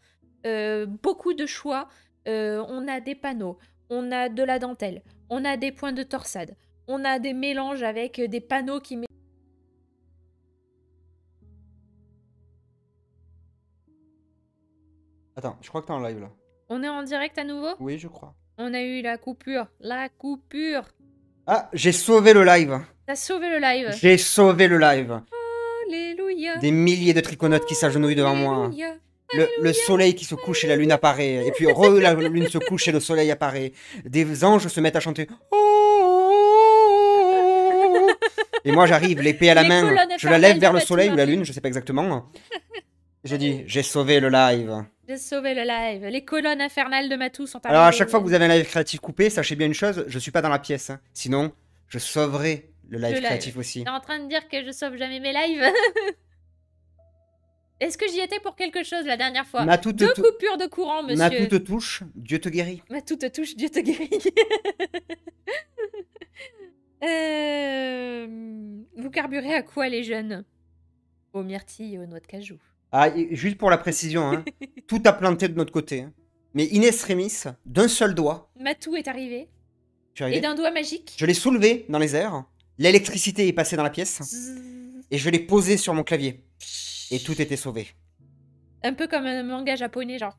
euh, beaucoup de choix. on a des panneaux, on a de la dentelle, on a des points de torsade, on a des mélanges avec des panneaux qui... Attends, je crois que t'es en live là. On est en direct à nouveau Oui, je crois. On a eu la coupure, la coupure. Ah, j'ai sauvé le live. T'as sauvé le live. J'ai sauvé le live. Alléluia. Des milliers de triconautes qui s'agenouillent devant moi. Le, soleil qui se couche et la lune apparaît. Et puis la lune se couche et le soleil apparaît. Des anges se mettent à chanter. Et moi j'arrive, l'épée à la main. Je la lève vers le soleil ou la lune, je sais pas exactement. J'ai dit, j'ai sauvé le live. J'ai sauvé le live. Les colonnes infernales de Matou sont arrivées. Alors à chaque fois que vous avez un live créatif coupé, sachez bien une chose, je suis pas dans la pièce. Sinon, je sauverai le live créatif aussi. T'es en train de dire que je sauve jamais mes lives Est-ce que j'y étais pour quelque chose la dernière fois ma Deux coupures de courant, monsieur. Ma te touche, Dieu te guérit. Ma toute te touche, Dieu te guérit. euh... Vous carburez à quoi les jeunes Aux myrtilles et aux noix de cajou. Ah, juste pour la précision, hein. tout a planté de notre côté. Hein. Mais Inès Rémis, d'un seul doigt. Matou est arrivé. Et d'un doigt magique. Je l'ai soulevé dans les airs. L'électricité est passée dans la pièce et je l'ai posée sur mon clavier. Et tout était sauvé. Un peu comme un manga japonais, genre.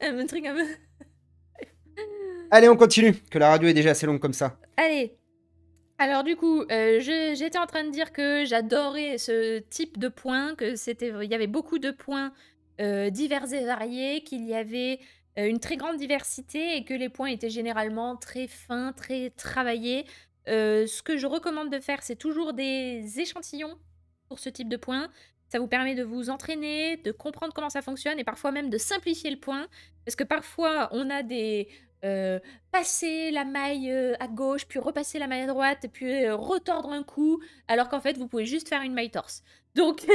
Un truc Allez, on continue, que la radio est déjà assez longue comme ça. Allez. Alors du coup, euh, j'étais en train de dire que j'adorais ce type de points, que c'était, il y avait beaucoup de points euh, divers et variés, qu'il y avait euh, une très grande diversité et que les points étaient généralement très fins, très travaillés. Euh, ce que je recommande de faire, c'est toujours des échantillons pour ce type de point. Ça vous permet de vous entraîner, de comprendre comment ça fonctionne et parfois même de simplifier le point. Parce que parfois, on a des, euh, passer la maille euh, à gauche, puis repasser la maille à droite, puis retordre un coup, alors qu'en fait, vous pouvez juste faire une maille torse. Donc,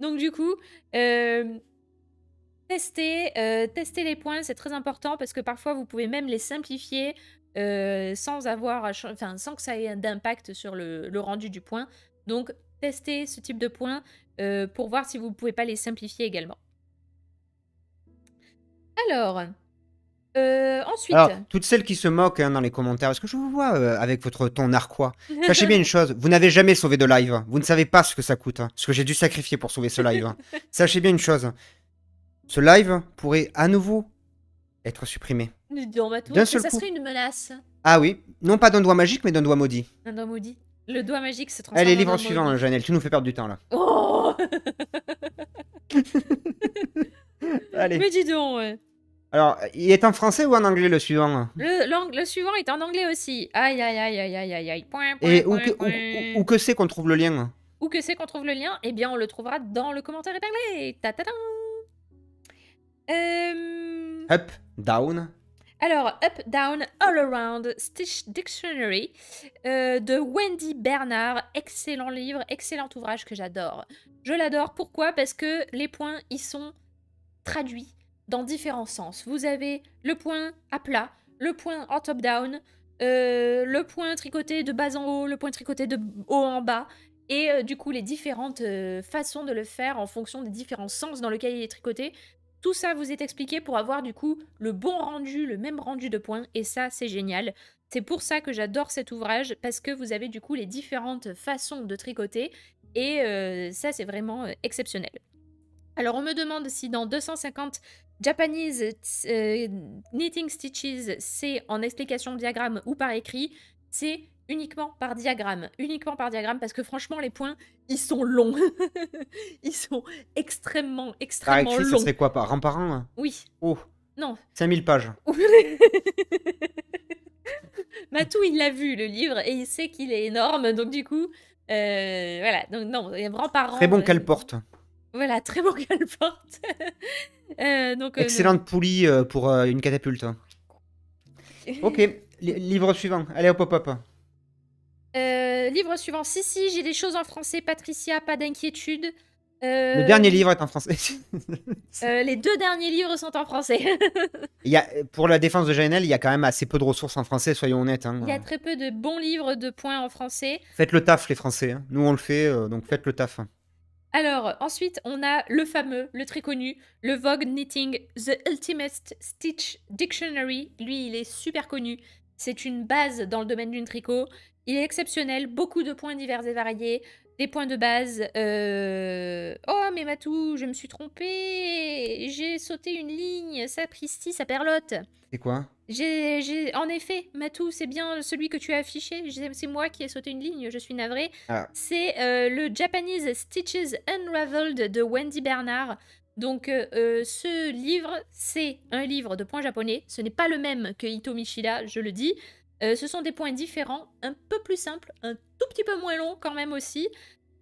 Donc du coup, tester, tester les points, c'est très important parce que parfois, vous pouvez même les simplifier euh, sans avoir, enfin, sans que ça ait d'impact sur le, rendu du point. Donc, testez ce type de points euh, pour voir si vous ne pouvez pas les simplifier également. Alors, euh, ensuite. toutes celles qui se moquent hein, dans les commentaires, est-ce que je vous vois avec votre ton narquois Sachez bien une chose, vous n'avez jamais sauvé de live. Vous ne savez pas ce que ça coûte, hein, ce que j'ai dû sacrifier pour sauver ce live. Sachez bien une chose. Ce live pourrait à nouveau être supprimé. D'un seul ça serait une menace. Ah oui, non pas d'un doigt magique, mais d'un doigt maudit. Un doigt maudit. Le doigt magique se transforme. Allez, livre en suivant, Janelle, tu nous fais perdre du temps là. Oh Allez. Mais dis donc. Alors, il est en français ou en anglais le suivant le, suivant est en anglais aussi. Aïe, aïe, aïe, aïe, aïe, aïe, aïe. Point, point, Et où, que, c'est qu'on trouve le lien Où que c'est qu'on trouve le lien Eh bien, on le trouvera dans le commentaire épinglé. Ta euh, Hop. Down. Alors, Up, Down, All Around, Stitch Dictionary euh, de Wendy Bernard. Excellent livre, excellent ouvrage que j'adore. Je l'adore, pourquoi Parce que les points ils sont traduits dans différents sens. Vous avez le point à plat, le point en top-down, euh, le point tricoté de bas en haut, le point tricoté de haut en bas, et euh, du coup les différentes façons de le faire en fonction des différents sens dans lesquels il est tricoté. Tout ça vous est expliqué pour avoir du coup le bon rendu, le même rendu de points, et ça c'est génial. C'est pour ça que j'adore cet ouvrage, parce que vous avez du coup les différentes façons de tricoter, et euh, ça c'est vraiment euh, exceptionnel. Alors on me demande si dans 250 Japanese euh, Knitting Stitches c'est en explication de diagramme ou par écrit, c'est uniquement par diagramme, uniquement par diagramme, parce que franchement, les points, ils sont longs. ils sont extrêmement, extrêmement ah, écrit, longs. Ça serait quoi, par grand par an hein Oui. Oh. Non. 5000 pages. Matou, il l'a vu, le livre, et il sait qu'il est énorme, donc du coup, euh, voilà. Donc non, rang par rang. Très bon euh, qu'elle porte. Voilà, très bon qu'elle porte. Euh, donc, Excellente poulie pour une catapulte. ok, livre suivant. Allez, hop, hop, hop. Euh, livre suivant. Si, si, j'ai des choses en français. Patricia, pas d'inquiétude. Euh, le dernier livre est en français. Euh, les deux derniers livres sont en français. il y a, pour la défense de Janel, il y a quand même assez peu de ressources en français, soyons honnêtes. Hein. Il y a très peu de bons livres de points en français. Faites le taf, les Français. Hein. Nous, on le fait, donc faites le taf. Alors, ensuite, on a le fameux, le très connu, le Vogue Knitting The Ultimate Stitch Dictionary. Lui, il est super connu. C'est une base dans le domaine du tricot. Il est exceptionnel, beaucoup de points divers et variés, des points de base. Euh, oh, mais Matou, je me suis trompée J'ai sauté une ligne, Ça, sapristi, ça perlote C'est quoi j'ai, En effet, Matou, c'est bien celui que tu as affiché. C'est moi qui ai sauté une ligne, je suis navrée. Ah. C'est euh, le Japanese Stitches Unraveled de Wendy Bernard. Donc, euh, ce livre, c'est un livre de points japonais. Ce n'est pas le même que Ito Mishida, je le dis. Euh, ce sont des points différents, un peu plus simples, un tout petit peu moins long quand même aussi.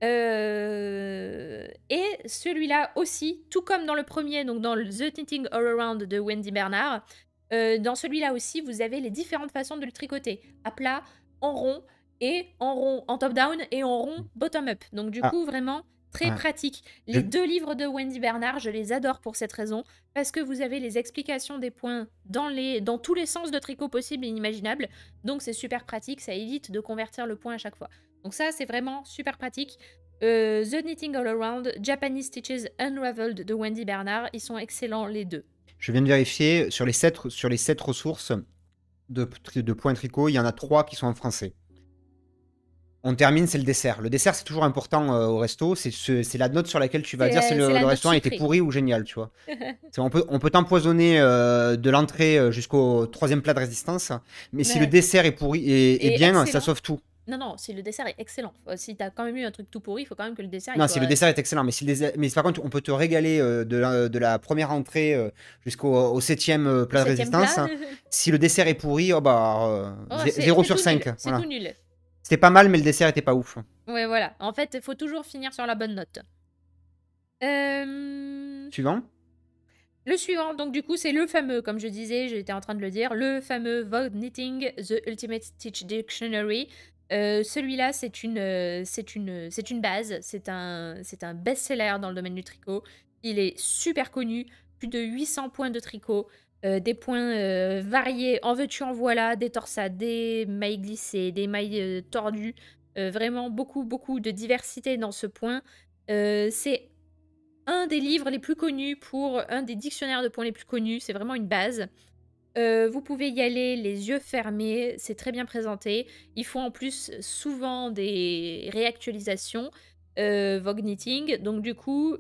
Euh, et celui-là aussi, tout comme dans le premier, donc dans The Knitting All Around de Wendy Bernard, euh, dans celui-là aussi, vous avez les différentes façons de le tricoter. À plat, en rond, et en rond en top-down, et en rond mm. bottom-up. Donc du ah. coup, vraiment, très pratique. Les deux livres de Wendy Bernard, je les adore pour cette raison, parce que vous avez les explications des points dans, les, dans tous les sens de tricot possibles et imaginables. Donc c'est super pratique, ça évite de convertir le point à chaque fois. Donc ça, c'est vraiment super pratique. Euh, The Knitting All Around, Japanese Stitches Unraveled de Wendy Bernard, ils sont excellents les deux. Je viens de vérifier, sur les sept, sur les sept ressources de, de points tricot, il y en a trois qui sont en français on termine, c'est le dessert. Le dessert, c'est toujours important euh, au resto. C'est la note sur laquelle tu vas dire si le, restaurant était pourri ou génial, tu vois. on peut, on t'empoisonner euh, de l'entrée euh, jusqu'au troisième plat de résistance, mais si le dessert est pourri et, bien, ça sauve tout. Non, non, si le dessert est excellent. Si t'as quand même eu un truc tout pourri, il faut quand même que le dessert. Non, si le dessert est excellent, mais, si par contre, on peut te régaler de, la, première entrée jusqu'au septième plat de résistance. si le dessert est pourri, oh bah, 0 sur 5. C'est tout nul. C'était pas mal, mais le dessert était pas ouf. Ouais, voilà. En fait, il faut toujours finir sur la bonne note. Euh, suivant Le suivant, donc du coup, c'est le fameux, comme je disais, j'étais en train de le dire, le fameux Vogue Knitting The Ultimate Stitch Dictionary. Euh, celui-là, c'est une, euh, c'est une, une base, c'est un, c'est un best-seller dans le domaine du tricot. Il est super connu, plus de 800 points de tricot. Euh, des points euh, variés, en veux-tu, en voilà, des torsades, des mailles glissées, des mailles euh, tordues. vraiment beaucoup, beaucoup de diversité dans ce point. c'est un des livres les plus connus pour un des dictionnaires de points les plus connus. C'est vraiment une base. vous pouvez y aller les yeux fermés, c'est très bien présenté. Il faut en plus souvent des réactualisations. Vogue Knitting. donc du coup,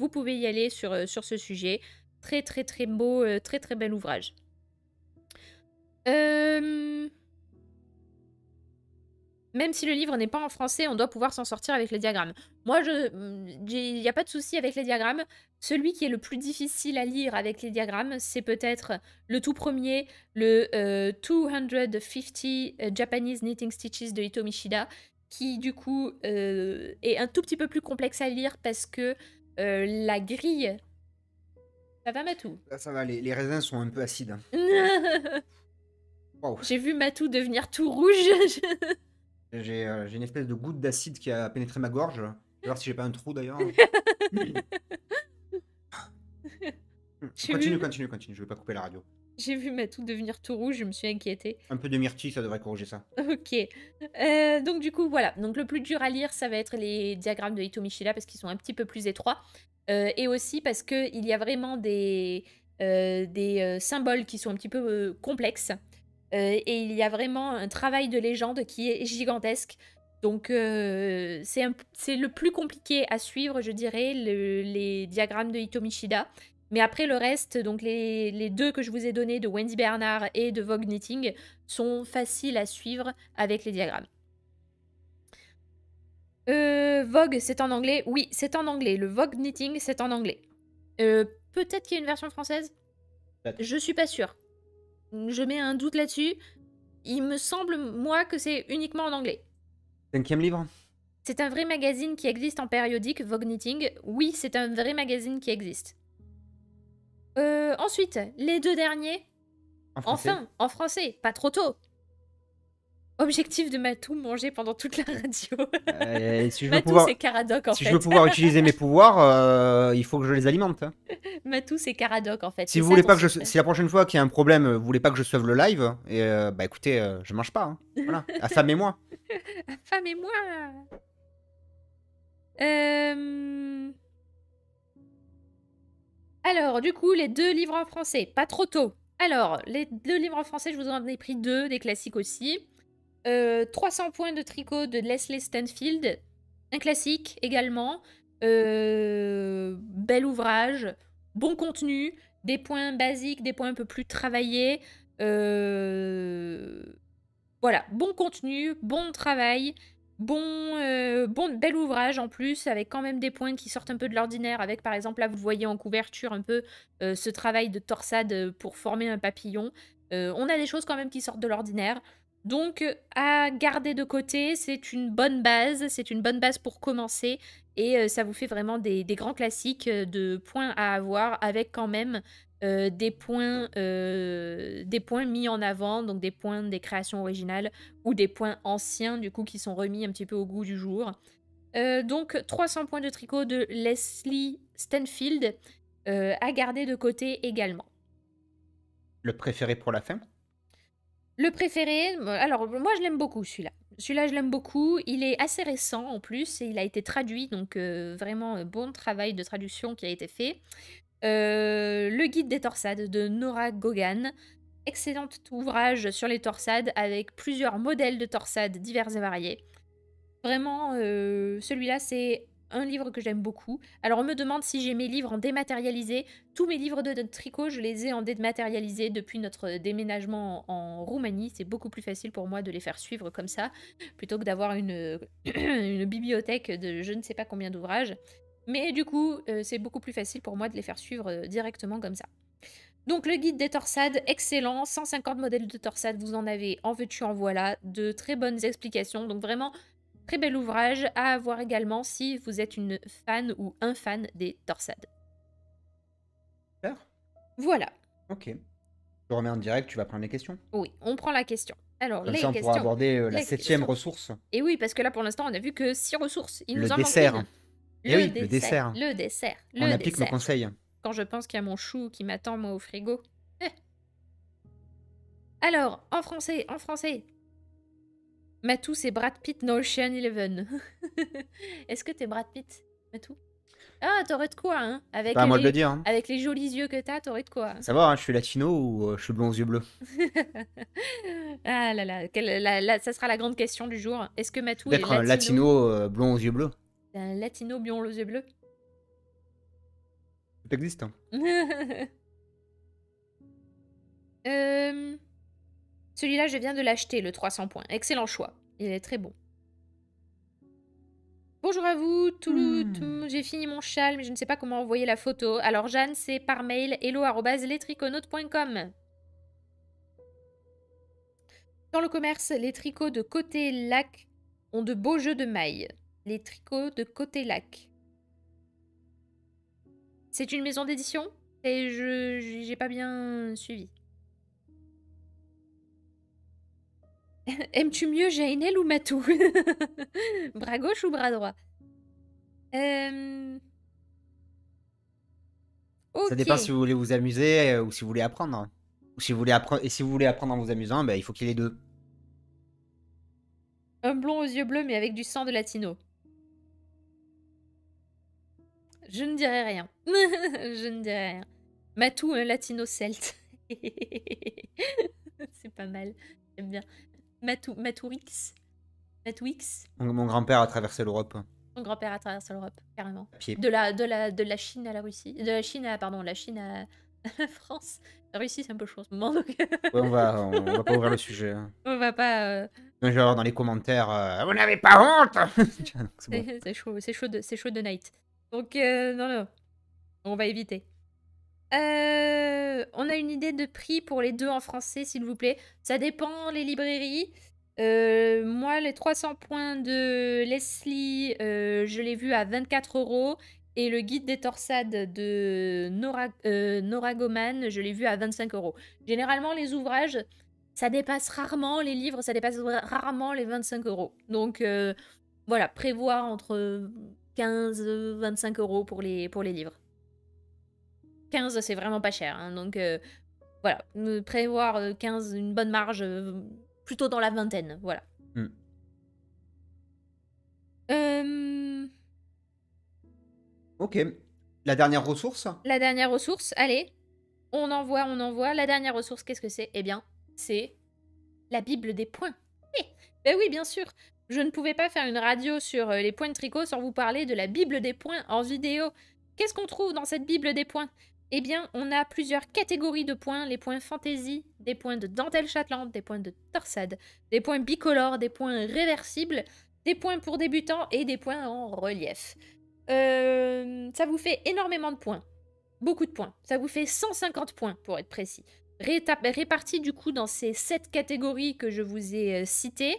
vous pouvez y aller sur, sur ce sujet. Très très très beau, euh, très très bel ouvrage. Euh, même si le livre n'est pas en français, on doit pouvoir s'en sortir avec les diagrammes. Moi, mm, il n'y a pas de souci avec les diagrammes. Celui qui est le plus difficile à lire avec les diagrammes, c'est peut-être le tout premier, le 250 euh, Japanese Knitting Stitches de Ito Mishida, qui du coup est un tout petit peu plus complexe à lire parce que la grille ça va, Matou ça, va, les, les, raisins sont un peu acides. Hein. J'ai vu Matou devenir tout rouge. Euh, j'ai une espèce de goutte d'acide qui a pénétré ma gorge. Je vais voir si j'ai pas un trou d'ailleurs. Hmm. continue, continue, continue, je vais pas couper la radio. J'ai vu Matou devenir tout rouge, je me suis inquiétée. Un peu de myrtille, ça devrait corriger ça. Ok. Euh, donc du coup, voilà. Donc le plus dur à lire, ça va être les diagrammes de Itomichila parce qu'ils sont un petit peu plus étroits. Euh, et aussi parce qu'il y a vraiment des, euh, des euh, symboles qui sont un petit peu complexes. et il y a vraiment un travail de légende qui est gigantesque. Donc c'est le plus compliqué à suivre, je dirais, les diagrammes de Itomishida. Mais après le reste, donc les, les, deux que je vous ai donnés de Wendy Bernard et de Vogue Knitting sont faciles à suivre avec les diagrammes. Euh, Vogue, c'est en anglais. Oui, c'est en anglais. Le Vogue Knitting, c'est en anglais. Euh, Peut-être qu'il y a une version française. Je suis pas sûre. Je mets un doute là-dessus. Il me semble, moi, que c'est uniquement en anglais. Cinquième livre C'est un vrai magazine qui existe en périodique, Vogue Knitting. Oui, c'est un vrai magazine qui existe. Euh, ensuite, les deux derniers. Enfin, en français, pas trop tôt. Objectif de Matou, manger pendant toute la radio. Euh, je Matou, pouvoir... c'est Caradoc en si je veux pouvoir utiliser mes pouvoirs, euh, il faut que je les alimente. Hein. Matou, c'est Caradoc en fait. Si, vous voulez pas que si la prochaine fois qu'il y a un problème, vous voulez pas que je sauve le live, et euh, bah écoutez, je mange pas. Hein. À femme et moi et moi Alors, du coup, les deux livres en français, pas trop tôt. Alors, les deux livres en français, je vous en ai pris deux, des classiques aussi. 300 euh, points de tricot de Leslie Stanfield, un classique également. Euh, bel ouvrage, bon contenu, des points basiques, des points un peu plus travaillés. Euh, voilà, bon contenu, bon travail, bon, bon bel ouvrage en plus, avec quand même des points qui sortent un peu de l'ordinaire, avec par exemple là vous voyez en couverture un peu ce travail de torsade pour former un papillon. on a des choses quand même qui sortent de l'ordinaire. Donc, à garder de côté, c'est une bonne base, c'est une bonne base pour commencer et euh, ça vous fait vraiment des, grands classiques euh, de points à avoir avec quand même euh, des, points, des points mis en avant, donc des points des créations originales ou des points anciens du coup qui sont remis un petit peu au goût du jour. donc 300 points de tricot de Leslie Stanfield à garder de côté également. Le préféré pour la fin le préféré, alors moi je l'aime beaucoup celui-là. Celui-là je l'aime beaucoup, il est assez récent en plus et il a été traduit, donc euh, vraiment euh, bon travail de traduction qui a été fait. Euh, le guide des torsades de Nora Gogan, excellent ouvrage sur les torsades avec plusieurs modèles de torsades divers et variés. Vraiment, celui-là c'est un livre que j'aime beaucoup. Alors on me demande si j'ai mes livres en dématérialisé. Tous mes livres de, tricot, je les ai en dématérialisé depuis notre déménagement en, Roumanie. C'est beaucoup plus facile pour moi de les faire suivre comme ça, plutôt que d'avoir une, bibliothèque de je ne sais pas combien d'ouvrages. Mais du coup, euh, c'est beaucoup plus facile pour moi de les faire suivre euh, directement comme ça. Donc le guide des torsades, excellent, 150 modèles de torsades, vous en avez en veux-tu en voilà, de très bonnes explications. Donc vraiment, Très bel ouvrage à avoir également si vous êtes une fan ou un fan des torsades. Voilà. Ok. Je remets en direct, tu vas prendre les questions Oui, on prend la question. Alors, Comme les ça, on pourra aborder euh, la septième ressource. Et oui, parce que là, pour l'instant, on a vu que six ressources. Il le nous en dessert. Eh le dessert. Le dessert. on applique dessert. conseil. Quand je pense qu'il y a mon chou qui m'attend, moi, au frigo. Eh. Alors, en français, en français, Matou, c'est Brad Pitt dans Ocean Eleven. Est-ce que t'es Brad Pitt, Matou Ah, t'aurais de quoi, hein Avec, les, dire, hein. avec les jolis yeux que t'as, t'aurais de quoi. Savoir, hein. Ça hein, je suis latino ou euh, je suis blond aux yeux bleus Ah là là, ça sera la grande question du jour. Est-ce que Matou est euh, latino, latino euh, blond aux yeux bleus Un latino blond aux yeux bleus Tout existe. Hein. euh... Celui-là, je viens de l'acheter, le 300 points. Excellent choix. Il est très bon. Bonjour à vous, tout, hmm. j'ai fini mon châle, mais je ne sais pas comment envoyer la photo. Alors Jeanne, c'est par mail com. Dans le commerce, les tricots de côté lac ont de beaux jeux de mailles. Les tricots de côté lac. C'est une maison d'édition et je j'ai pas bien suivi. Aimes-tu mieux Jainel ou Matou Bras gauche ou bras droit Ça dépend si vous voulez vous amuser euh, ou si vous voulez apprendre. Ou si vous voulez apprendre et si vous voulez apprendre en vous amusant, bah, il faut qu'il y ait deux. Un blond aux yeux bleus mais avec du sang de latino. Je ne dirais rien. Je ne dirai rien. Matou, un latino celte. C'est pas mal. J'aime bien. Matourix. Matwix. Mon, grand-père a traversé l'Europe. Mon grand-père a traversé l'Europe, carrément. De la, de, la, de la Chine à la Russie. De la Chine à, pardon, la Chine à, la France. La Russie, c'est un peu chaud en ce moment. on, va, on, va pas ouvrir le sujet. Hein. On va pas. Euh, vais Genre dans les commentaires, euh, vous n'avez pas honte C'est chaud, c'est chaud, de, night. Donc, euh, non, non. On va éviter. Euh, on a une idée de prix pour les deux en français, s'il vous plaît. Ça dépend les librairies. Euh, moi, les 300 points de Leslie, euh, je l'ai vu à 24 euros. Et le guide des torsades de Nora, Goman, je l'ai vu à 25 euros. Généralement, les ouvrages, ça dépasse rarement, les livres, ça dépasse rarement les 25 euros. Donc, voilà, prévoir entre 15-25 et euros pour les, pour les livres. 15, c'est vraiment pas cher. Hein, donc euh, voilà, prévoir 15, euh, une bonne marge, euh, plutôt dans la vingtaine. Voilà. Hmm. Ok. La dernière ressource La dernière ressource, allez. On envoie, on envoie. La dernière ressource, qu'est-ce que c'est Eh bien, c'est la Bible des points. Eh, ben oui, bien sûr. Je ne pouvais pas faire une radio sur les points de tricot sans vous parler de la Bible des points en vidéo. Qu'est-ce qu'on trouve dans cette Bible des points eh bien, on a plusieurs catégories de points. Les points fantaisie, des points de dentelle châtelante, des points de torsade, des points bicolores, des points réversibles, des points pour débutants et des points en relief. Euh, ça vous fait énormément de points. Beaucoup de points. Ça vous fait 150 points, pour être précis. Répartis du coup dans ces 7 catégories que je vous ai euh, citées.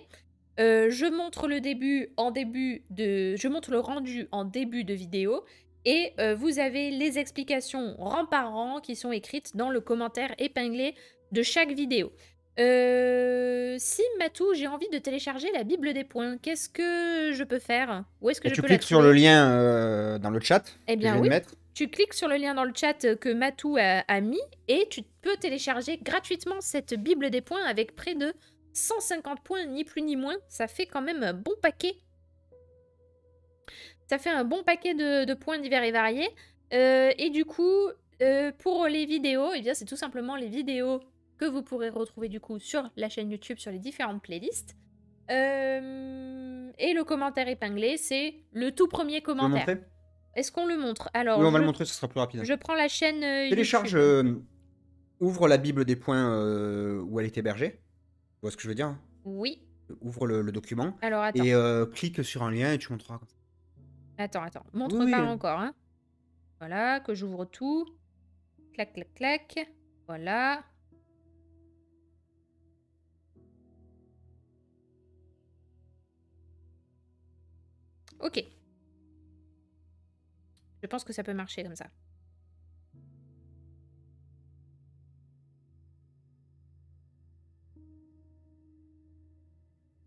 Euh, je montre le début en début de... Je montre le rendu en début de vidéo et euh, vous avez les explications rang par rang qui sont écrites dans le commentaire épinglé de chaque vidéo. Euh, si Matou, j'ai envie de télécharger la Bible des points, qu'est-ce que je peux faire Où est-ce que je tu peux cliques sur le lien euh, dans le chat Eh bien oui. Tu cliques sur le lien dans le chat que Matou a, a, mis et tu peux télécharger gratuitement cette Bible des points avec près de 150 points, ni plus ni moins. Ça fait quand même un bon paquet ça fait un bon paquet de, points divers et variés. Euh, et du coup, euh, pour les vidéos, eh bien c'est tout simplement les vidéos que vous pourrez retrouver du coup sur la chaîne YouTube, sur les différentes playlists. Euh, et le commentaire épinglé, c'est le tout premier commentaire. Est-ce qu'on le montre Alors, oui, on va le montrer, ce sera plus rapide. Je prends la chaîne. YouTube. Télécharge, ouvre la Bible des points où elle est hébergée. Tu vois ce que je veux dire hein Oui. Ouvre le, le, document. Alors, attends. Et clique sur un lien et tu montreras. Attends, attends. Montre pas encore. Hein. Voilà, que j'ouvre tout. Clac, clac, clac. Voilà. Ok. Je pense que ça peut marcher comme ça.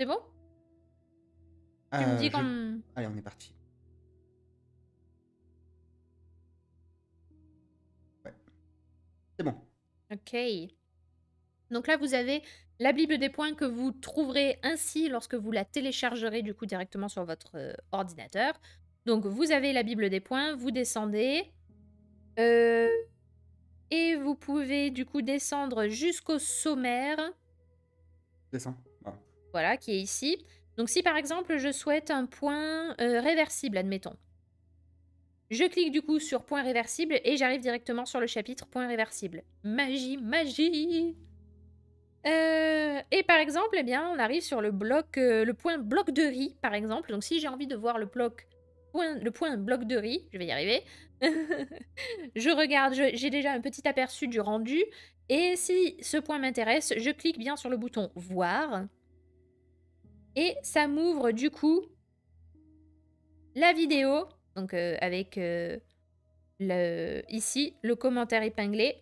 C'est bon Tu me euh, dis quand... Allez, on est parti. C'est bon. Ok. Donc là, vous avez la Bible des points que vous trouverez ainsi lorsque vous la téléchargerez du coup directement sur votre euh, ordinateur. Donc vous avez la Bible des points, vous descendez. Euh, et vous pouvez du coup descendre jusqu'au sommaire. Descends. Voilà, qui est ici. Donc si par exemple je souhaite un point euh, réversible, admettons. Je clique du coup sur point réversible et j'arrive directement sur le chapitre point réversible. Magie, magie euh, Et par exemple, eh bien, on arrive sur le bloc, euh, le point bloc de riz, par exemple. Donc si j'ai envie de voir le bloc point, le point bloc de riz, je vais y arriver. je regarde, j'ai déjà un petit aperçu du rendu. Et si ce point m'intéresse, je clique bien sur le bouton voir. Et ça m'ouvre du coup la vidéo donc euh, avec euh, le, ici le commentaire épinglé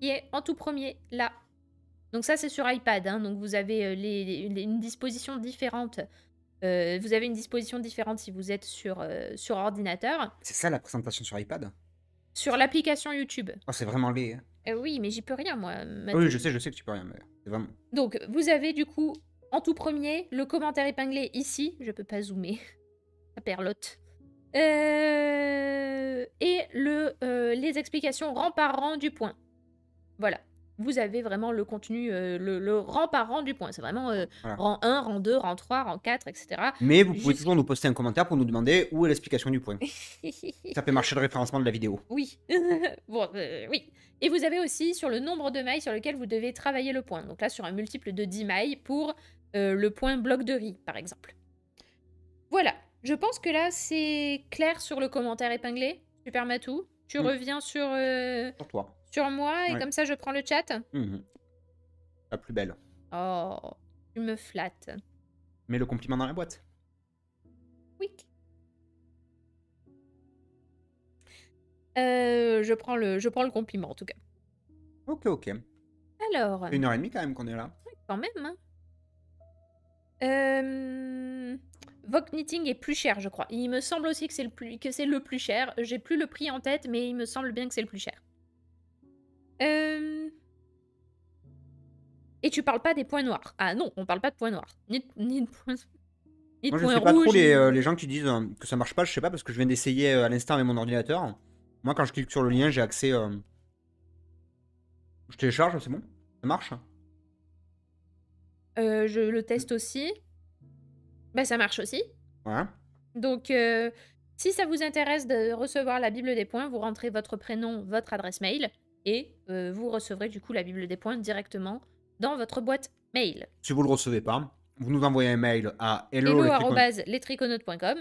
qui est en tout premier là. Donc ça c'est sur iPad, hein. donc vous avez euh, les, une disposition différente. vous avez une disposition différente si vous êtes sur, sur ordinateur. C'est ça la présentation sur iPad Sur l'application YouTube. Oh, c'est vraiment laid. Hein. oui, mais j'y peux rien moi. oui, je sais, je sais que tu peux rien, mais vraiment... Donc vous avez du coup en tout premier le commentaire épinglé ici. Je peux pas zoomer. La perlotte. Euh, et le, euh, les explications rang par rang du point. Voilà vous avez vraiment le contenu, euh, le, le, rang par rang du point. C'est vraiment rang 1, rang 2, rang 3, rang 4, etc. Mais vous pouvez toujours nous poster un commentaire pour nous demander où est l'explication du point. Ça fait marcher le référencement de la vidéo. Oui. bon, oui. Et vous avez aussi sur le nombre de mailles sur lequel vous devez travailler le point. Donc là, sur un multiple de 10 mailles pour le point bloc de riz, par exemple. Voilà. Je pense que là, c'est clair sur le commentaire épinglé. Super Matou, tu mm. reviens euh, sur, toi. sur moi et comme ça, je prends le chat. Mhm. La plus belle. Oh, tu me flattes. Mets le compliment dans la boîte. Oui. Euh, je, prends le, je prends le compliment en tout cas. Ok, ok. Alors. Une heure et demie quand même qu'on est là. Quand même. Hein. Euh... Vogue Knitting est plus cher, je crois. il me semble aussi que c'est le plus, que c'est le plus cher. J'ai plus le prix en tête, mais il me semble bien que c'est le plus cher. Euh, Et tu parles pas des points noirs. Ah non, on parle pas de points noirs. Ni de, points... Ni Moi, sais pas trop euh, les, gens qui disent euh, que ça marche pas. Je sais pas parce que je viens d'essayer à l'instant avec mon ordinateur. Moi, quand je clique sur le lien, j'ai accès. Je télécharge, c'est bon. Ça marche. je le teste aussi ben, ça marche aussi. Ouais. Donc, euh, si ça vous intéresse de recevoir la Bible des points, vous rentrez votre prénom, votre adresse mail, et euh, vous recevrez du coup la Bible des points directement dans votre boîte mail. Si vous ne le recevez pas, vous nous envoyez un mail à hello.letriconautes.com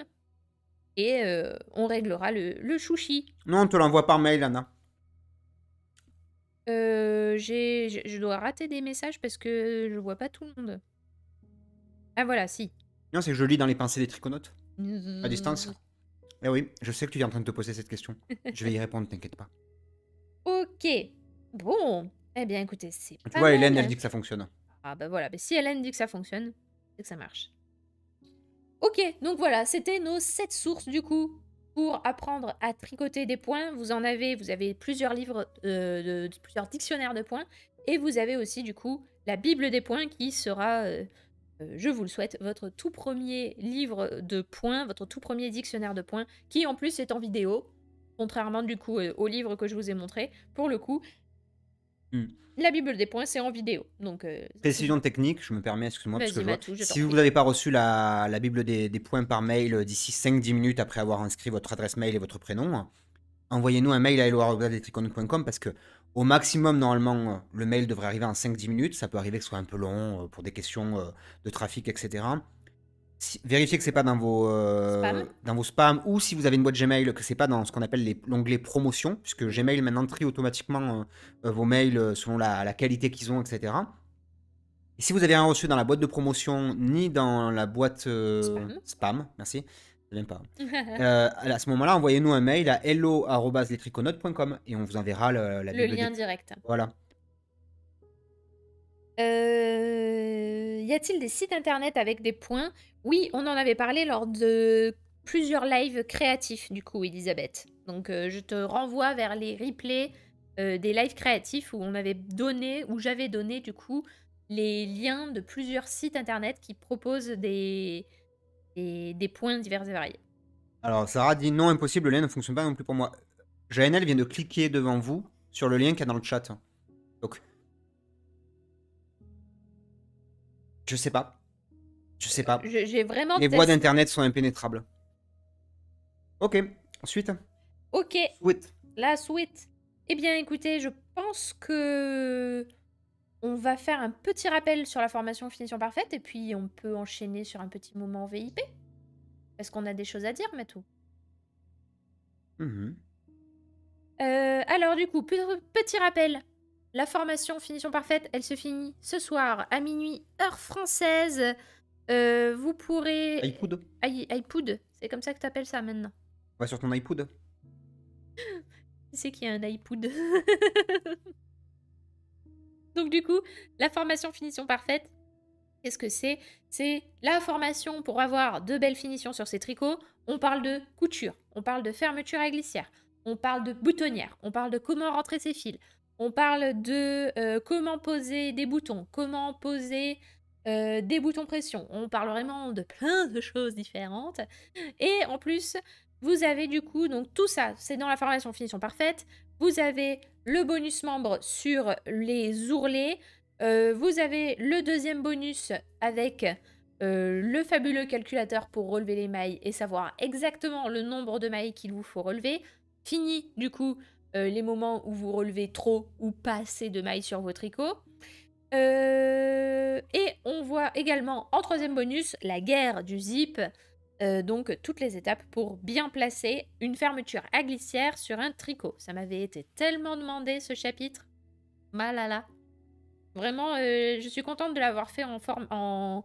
et euh, on réglera le, le chouchi. Non, on te l'envoie par mail, Anna. je dois rater des messages parce que je vois pas tout le monde. Ah voilà, si c'est que je lis dans les pensées des triconautes. Mmh. À distance. Eh oui, je sais que tu es en train de te poser cette question. je vais y répondre, t'inquiète pas. Ok. Bon. Eh bien, écoutez, c'est. Tu vois, Hélène, elle dit que ça fonctionne. Ah ben voilà, si Hélène dit que ça fonctionne, c'est que ça marche. Ok, donc voilà, c'était nos sept sources du coup pour apprendre à tricoter des points. Vous en avez, vous avez plusieurs livres, euh, de, plusieurs dictionnaires de points, et vous avez aussi du coup la Bible des points qui sera euh, euh, je vous le souhaite, votre tout premier livre de points, votre tout premier dictionnaire de points, qui en plus est en vidéo, contrairement du coup euh, au livre que je vous ai montré. Pour le coup, hmm. la Bible des points, c'est en vidéo. Donc, euh, Précision technique, je me permets, excuse-moi, parce que si vous n'avez pas reçu la, Bible des, points par mail d'ici 5-10 minutes après avoir inscrit votre adresse mail et votre prénom, envoyez-nous un mail à hello.com parce que au maximum, normalement, euh, le mail devrait arriver en 5-10 minutes. Ça peut arriver que ce soit un peu long euh, pour des questions euh, de trafic, etc. vérifiez que c'est pas dans vos dans vos spams ou si vous avez une boîte Gmail que c'est pas dans ce qu'on appelle l'onglet promotion puisque Gmail maintenant trie automatiquement vos mails selon la, qualité qu'ils ont etc. si vous avez rien reçu dans la boîte de promotion ni dans la boîte spam. merci, même pas. Euh, à ce moment-là, envoyez-nous un mail à hello.letriconautes.com et on vous enverra le, lien direct. Voilà. Euh, y a-t-il des sites internet avec des points Oui, on en avait parlé lors de plusieurs lives créatifs, du coup, Elisabeth. Donc, euh, je te renvoie vers les replays des lives créatifs où on avait donné, où j'avais donné, du coup, les liens de plusieurs sites internet qui proposent des, des points divers et variés. Alors, Sarah dit non, impossible, le lien ne fonctionne pas non plus pour moi. JNL vient de cliquer devant vous sur le lien qu'il y a dans le chat. Donc, je sais pas. Je sais pas. J'ai vraiment. Les voix d'internet sont impénétrables. Ok, ensuite. Ok. Sweet. La suite. Eh bien, écoutez, je pense que on va faire un petit rappel sur la formation finition parfaite et puis on peut enchaîner sur un petit moment VIP. Parce qu'on a des choses à dire, Matou. Mhm. Euh, alors du coup, petit rappel. La formation finition parfaite, elle se finit ce soir à minuit, heure française. Euh, vous pourrez... iPod. I c'est comme ça que t'appelles ça maintenant. Ouais, sur ton iPod. c'est qui a un iPod Donc du coup, la formation finition parfaite, qu'est-ce que c'est C'est la formation pour avoir de belles finitions sur ses tricots. On parle de couture, on parle de fermeture à glissière, on parle de boutonnière, on parle de comment rentrer ses fils, on parle de euh, comment poser des boutons, comment poser euh, des boutons pression. On parle vraiment de plein de choses différentes. Et en plus, vous avez du coup, donc tout ça, c'est dans la formation finition parfaite vous avez le bonus membre sur les ourlets, euh, vous avez le deuxième bonus avec euh, le fabuleux calculateur pour relever les mailles et savoir exactement le nombre de mailles qu'il vous faut relever. Fini du coup euh, les moments où vous relevez trop ou pas assez de mailles sur vos tricots. et on voit également en troisième bonus la guerre du zip euh, donc toutes les étapes pour bien placer une fermeture à glissière sur un tricot. Ça m'avait été tellement demandé ce chapitre. Malala. Vraiment, euh, je suis contente de l'avoir fait en, forme, en,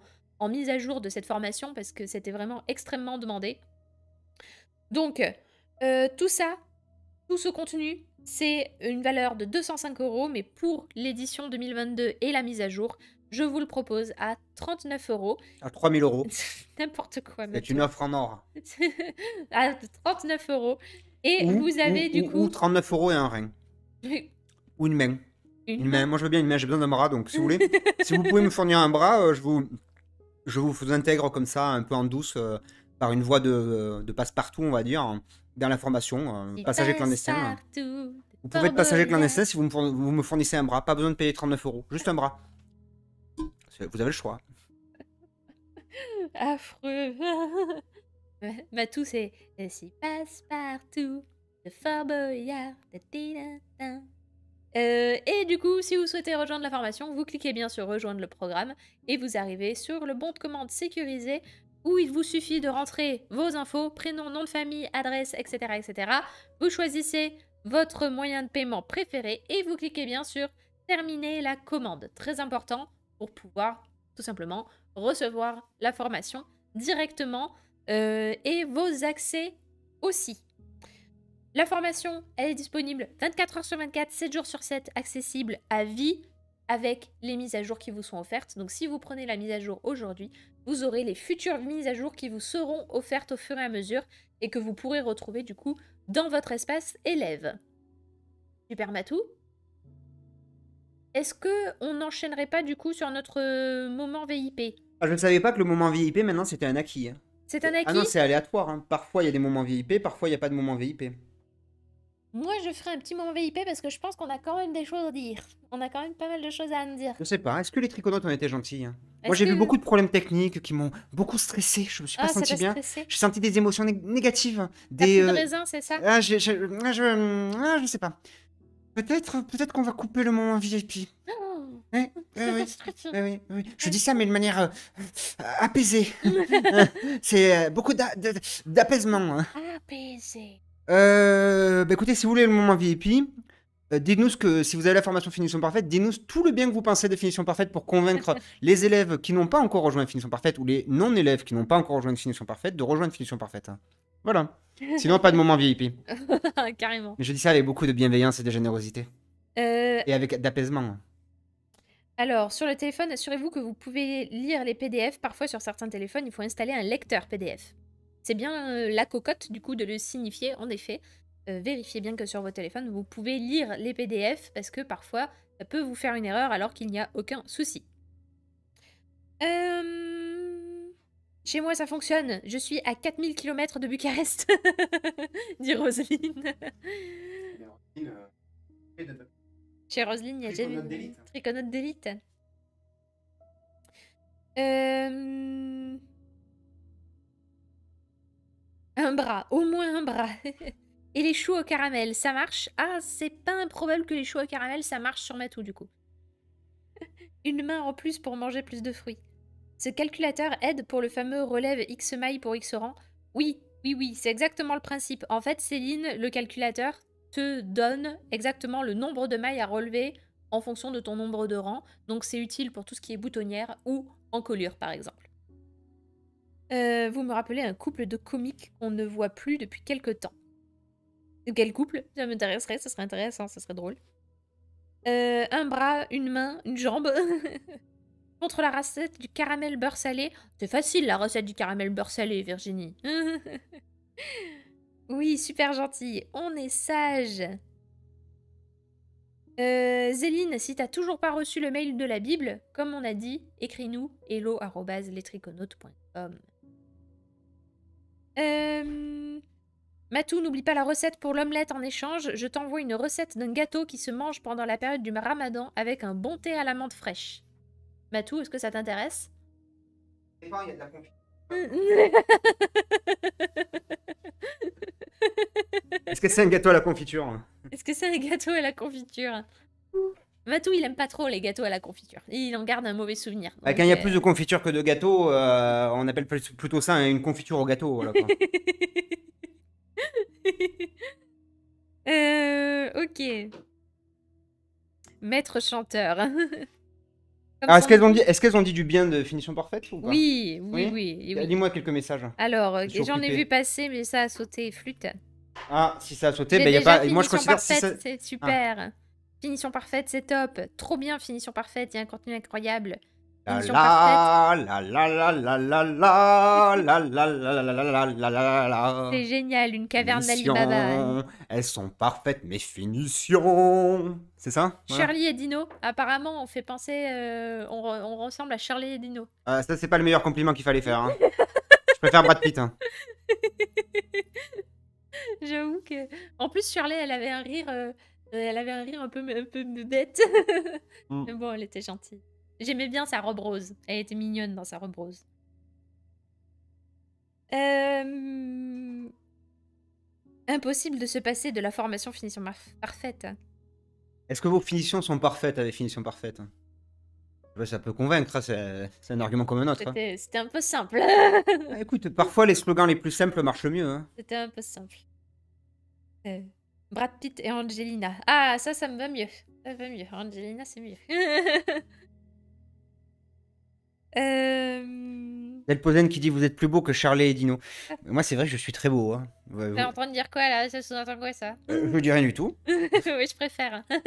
mise à jour de cette formation parce que c'était vraiment extrêmement demandé. Donc, euh, tout ça, tout ce contenu, c'est une valeur de 205 euros, mais pour l'édition 2022 et la mise à jour, je vous le propose à 39 euros. À 3000 euros. N'importe quoi. C'est une offre en or. à 39 euros. Et vous avez du coup. Ou 39 euros et un rein. ou une main. Une, main. Moi, je veux bien une main. J'ai besoin d'un bras. Donc, si vous voulez, si vous pouvez me fournir un bras, euh, je, vous, je vous intègre comme ça, un peu en douce, euh, par une voie de, euh, de passe-partout, on va dire, hein, dans la formation. passager clandestin. Vous pouvez être passager clandestin si vous me, fournissez un bras. Pas besoin de payer 39 euros. Juste un bras. Vous avez le choix. Affreux. Ma bah, toux, c'est euh, si passe partout, de Fort euh, et du coup, si vous souhaitez rejoindre la formation, vous cliquez bien sur rejoindre le programme et vous arrivez sur le bon de commande sécurisé où il vous suffit de rentrer vos infos, prénom, nom de famille, adresse, etc. etc. Vous choisissez votre moyen de paiement préféré et vous cliquez bien sur terminer la commande. Très important, pour pouvoir tout simplement recevoir la formation directement euh, et vos accès aussi. La formation, elle est disponible 24 heures sur 24, 7 jours sur 7, accessible à vie avec les mises à jour qui vous sont offertes. Donc si vous prenez la mise à jour aujourd'hui, vous aurez les futures mises à jour qui vous seront offertes au fur et à mesure et que vous pourrez retrouver du coup dans votre espace élève. Super Matou, est-ce que on n'enchaînerait pas du coup sur notre euh, moment VIP ah, Je ne savais pas que le moment VIP maintenant c'était un acquis. Hein. C'est un acquis. Ah non, c'est aléatoire. Hein. Parfois il y a des moments VIP, parfois il n'y a pas de moment VIP. Moi, je ferai un petit moment VIP parce que je pense qu'on a quand même des choses à dire. On a quand même pas mal de choses à me dire. Je sais pas. Est-ce que les triconautes ont été gentils hein? Moi, j'ai eu vu beaucoup de problèmes techniques qui m'ont beaucoup stressé. Je me suis pas ah, senti bien. J'ai senti des émotions négatives. Des. Plus de euh, c'est ça ah, ah je, je, ah, je sais pas. Peut-être, hein, peut-être qu'on va couper le moment VIP. oui, oh. Je dis ça, mais de manière euh, apaisée. c'est euh, beaucoup d'apaisement. Hein. Apaisé. Euh, bah, écoutez, si vous voulez le moment VIP, dites-nous que si vous avez la formation Finition Parfaite, dites-nous tout le bien que vous pensez de Finition Parfaite pour convaincre les élèves qui n'ont pas encore rejoint Finition Parfaite ou les non-élèves qui n'ont pas encore rejoint Finition Parfaite de rejoindre Finition Parfaite. Hein. Voilà. Sinon, pas de moment VIP. Carrément. Mais je dis ça avec beaucoup de bienveillance et de générosité. Euh, et avec d'apaisement. Alors, sur le téléphone, assurez-vous que vous pouvez lire les PDF. Parfois, sur certains téléphones, il faut installer un lecteur PDF. C'est bien euh, la cocotte, du coup, de le signifier, en effet. Euh, vérifiez bien que sur votre téléphone, vous pouvez lire les PDF, parce que parfois, ça peut vous faire une erreur alors qu'il n'y a aucun souci. Euh... Chez moi, ça fonctionne. Je suis à 4000 km de Bucarest, dit Roselyne. Chez Roselyne, il y a jamais Triconote d'élite. Euh, un bras, au moins un bras. Et les choux au caramel, ça marche Ah, c'est pas improbable que les choux au caramel, ça marche sur ma du coup. Une main en plus pour manger plus de fruits. Ce calculateur aide pour le fameux relève X mailles pour X rang. Oui, oui, oui, c'est exactement le principe. En fait, Céline, le calculateur te donne exactement le nombre de mailles à relever en fonction de ton nombre de rangs. Donc c'est utile pour tout ce qui est boutonnière ou encolure par exemple. Euh, vous me rappelez un couple de comiques qu'on ne voit plus depuis quelque temps. De quel couple Ça m'intéresserait, ça serait intéressant, ça serait drôle. Euh, un bras, une main, une jambe. Contre la recette du caramel beurre salé. C'est facile la recette du caramel beurre salé, Virginie. oui, super gentil. On est sage. Euh, Zéline, si t'as toujours pas reçu le mail de la Bible, comme on a dit, écris-nous hello.com Euh... Matou, n'oublie pas la recette pour l'omelette en échange. Je t'envoie une recette d'un gâteau qui se mange pendant la période du ramadan avec un bon thé à la menthe fraîche. Matou, est-ce que ça t'intéresse mm-hmm. Est-ce que c'est un gâteau à la confiture Est-ce que c'est un gâteau à la confiture Matou, il aime pas trop les gâteaux à la confiture. Il en garde un mauvais souvenir. Bah, quand il y a euh, plus de confiture que de gâteau, euh, on appelle plutôt ça une confiture au gâteau. euh, ok. Maître chanteur. Ah, est-ce qu'elles ont, dit, du bien de finition parfaite ou Oui, oui, oui. Bah, dis-moi quelques messages. Alors, j'en ai vu passer, mais ça a sauté flûte. Ah, si ça a sauté, ben, y a pas. Moi, je considère que c'est super. Ah. Finition parfaite, c'est top. Trop bien, finition parfaite. Il y a un contenu incroyable. C'est génial, une caverne d'Alibaba. Elles sont parfaites mes finitions. C'est ça Charlie et Dino. Apparemment, on fait penser, on, ressemble à Charlie et Dino. ça c'est pas le meilleur compliment qu'il fallait faire. Je préfère Brad Pitt. J'avoue que, en plus Shirley, elle avait un rire, elle avait un rire un peu, un peu bête. Mais bon, elle était gentille. J'aimais bien sa robe rose. Elle était mignonne dans sa robe rose. Euh, impossible de se passer de la formation finition parfaite. Est-ce que vos finitions sont parfaites avec finition finitions parfaites ça peut convaincre, hein, c'est un argument comme un autre. Hein. C'était un peu simple. Bah, écoute, parfois les slogans les plus simples marchent mieux. Hein. C'était un peu simple. Euh, Brad Pitt et Angelina. Ah, ça, ça me va mieux. Ça va mieux. Angelina, c'est mieux. Euh... Delposen qui dit vous êtes plus beau que Charlie et Dino. Ah. Moi c'est vrai que je suis très beau. Hein. T'es en train de dire quoi là Ça sous ça euh, Je dis rien du tout. oui je préfère. Hein.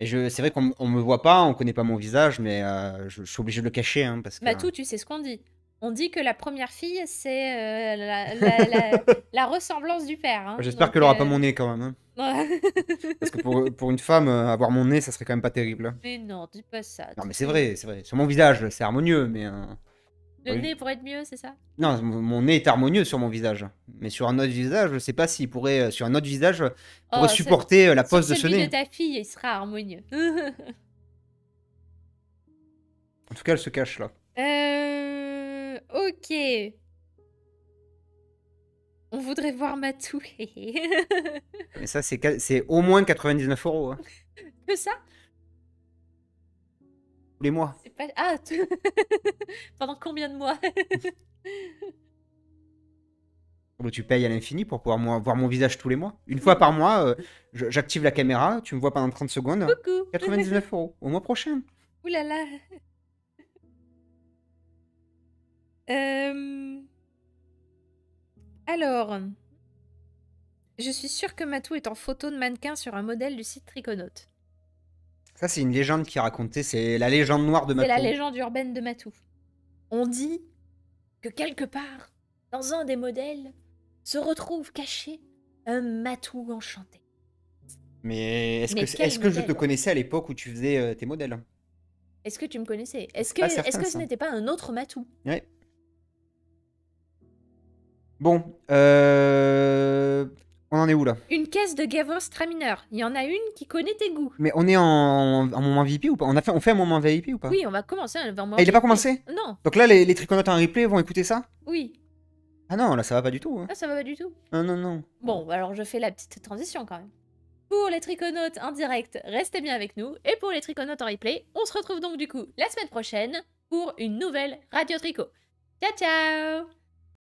et je, c'est vrai qu'on me voit pas, on connaît pas mon visage, mais euh, je, suis obligé de le cacher hein, parce bah, que. Bah tout, tu sais ce qu'on dit. On dit que la première fille, c'est euh, la, ressemblance du père. Hein. J'espère qu'elle n'aura pas euh, mon nez quand même. Hein. Parce que pour, une femme, euh, avoir mon nez, ça serait quand même pas terrible. Hein. Mais non, dis pas ça. Non, mais c'est vrai, c'est vrai. Sur mon visage, c'est harmonieux, mais. Le nez pourrait être mieux, c'est ça Non, mon nez est harmonieux sur mon visage. Mais sur un autre visage, je sais pas s'il pourrait. Sur un autre visage, oh, pourrait supporter la pose de ce nez. de ta fille, il sera harmonieux. en tout cas, elle se cache là. Euh ok. On voudrait voir Matou. Mais ça, c'est au moins 99 euros. Hein. Que ça Tous les mois. Ah, pendant combien de mois ah bah, tu payes à l'infini pour pouvoir voir mon visage tous les mois. Une fois par mois, euh, j'active la caméra, tu me vois pendant 30 secondes. 99 euros. Au mois prochain. Ouh là là euh, alors, je suis sûre que Matou est en photo de mannequin sur un modèle du site Triconaute. Ça, c'est une légende qui racontait, c'est la légende noire de Matou. C'est la légende urbaine de Matou. On dit que quelque part, dans un des modèles, se retrouve caché un Matou enchanté. Mais est-ce que, je te connaissais à l'époque où tu faisais euh, tes modèles Est-ce que tu me connaissais Est-ce que, -ce, n'était pas un autre Matou Bon, euh... on en est où là Une caisse de Gavin Tramineur. Il y en a une qui connaît tes goûts. Mais on est en, moment VIP ou pas on, a fait, on fait un moment VIP ou pas Oui, on va commencer un moment. Eh, il est pas commencé Non. Donc là, les, les triconautes en replay vont écouter ça Oui. Ah non, là ça va pas du tout. Hein. Ah, ça va pas du tout. Non, non, non. Bon, alors je fais la petite transition quand même. Pour les triconautes en direct, restez bien avec nous. Et pour les triconautes en replay, on se retrouve donc du coup la semaine prochaine pour une nouvelle Radio Tricot. Ciao, ciao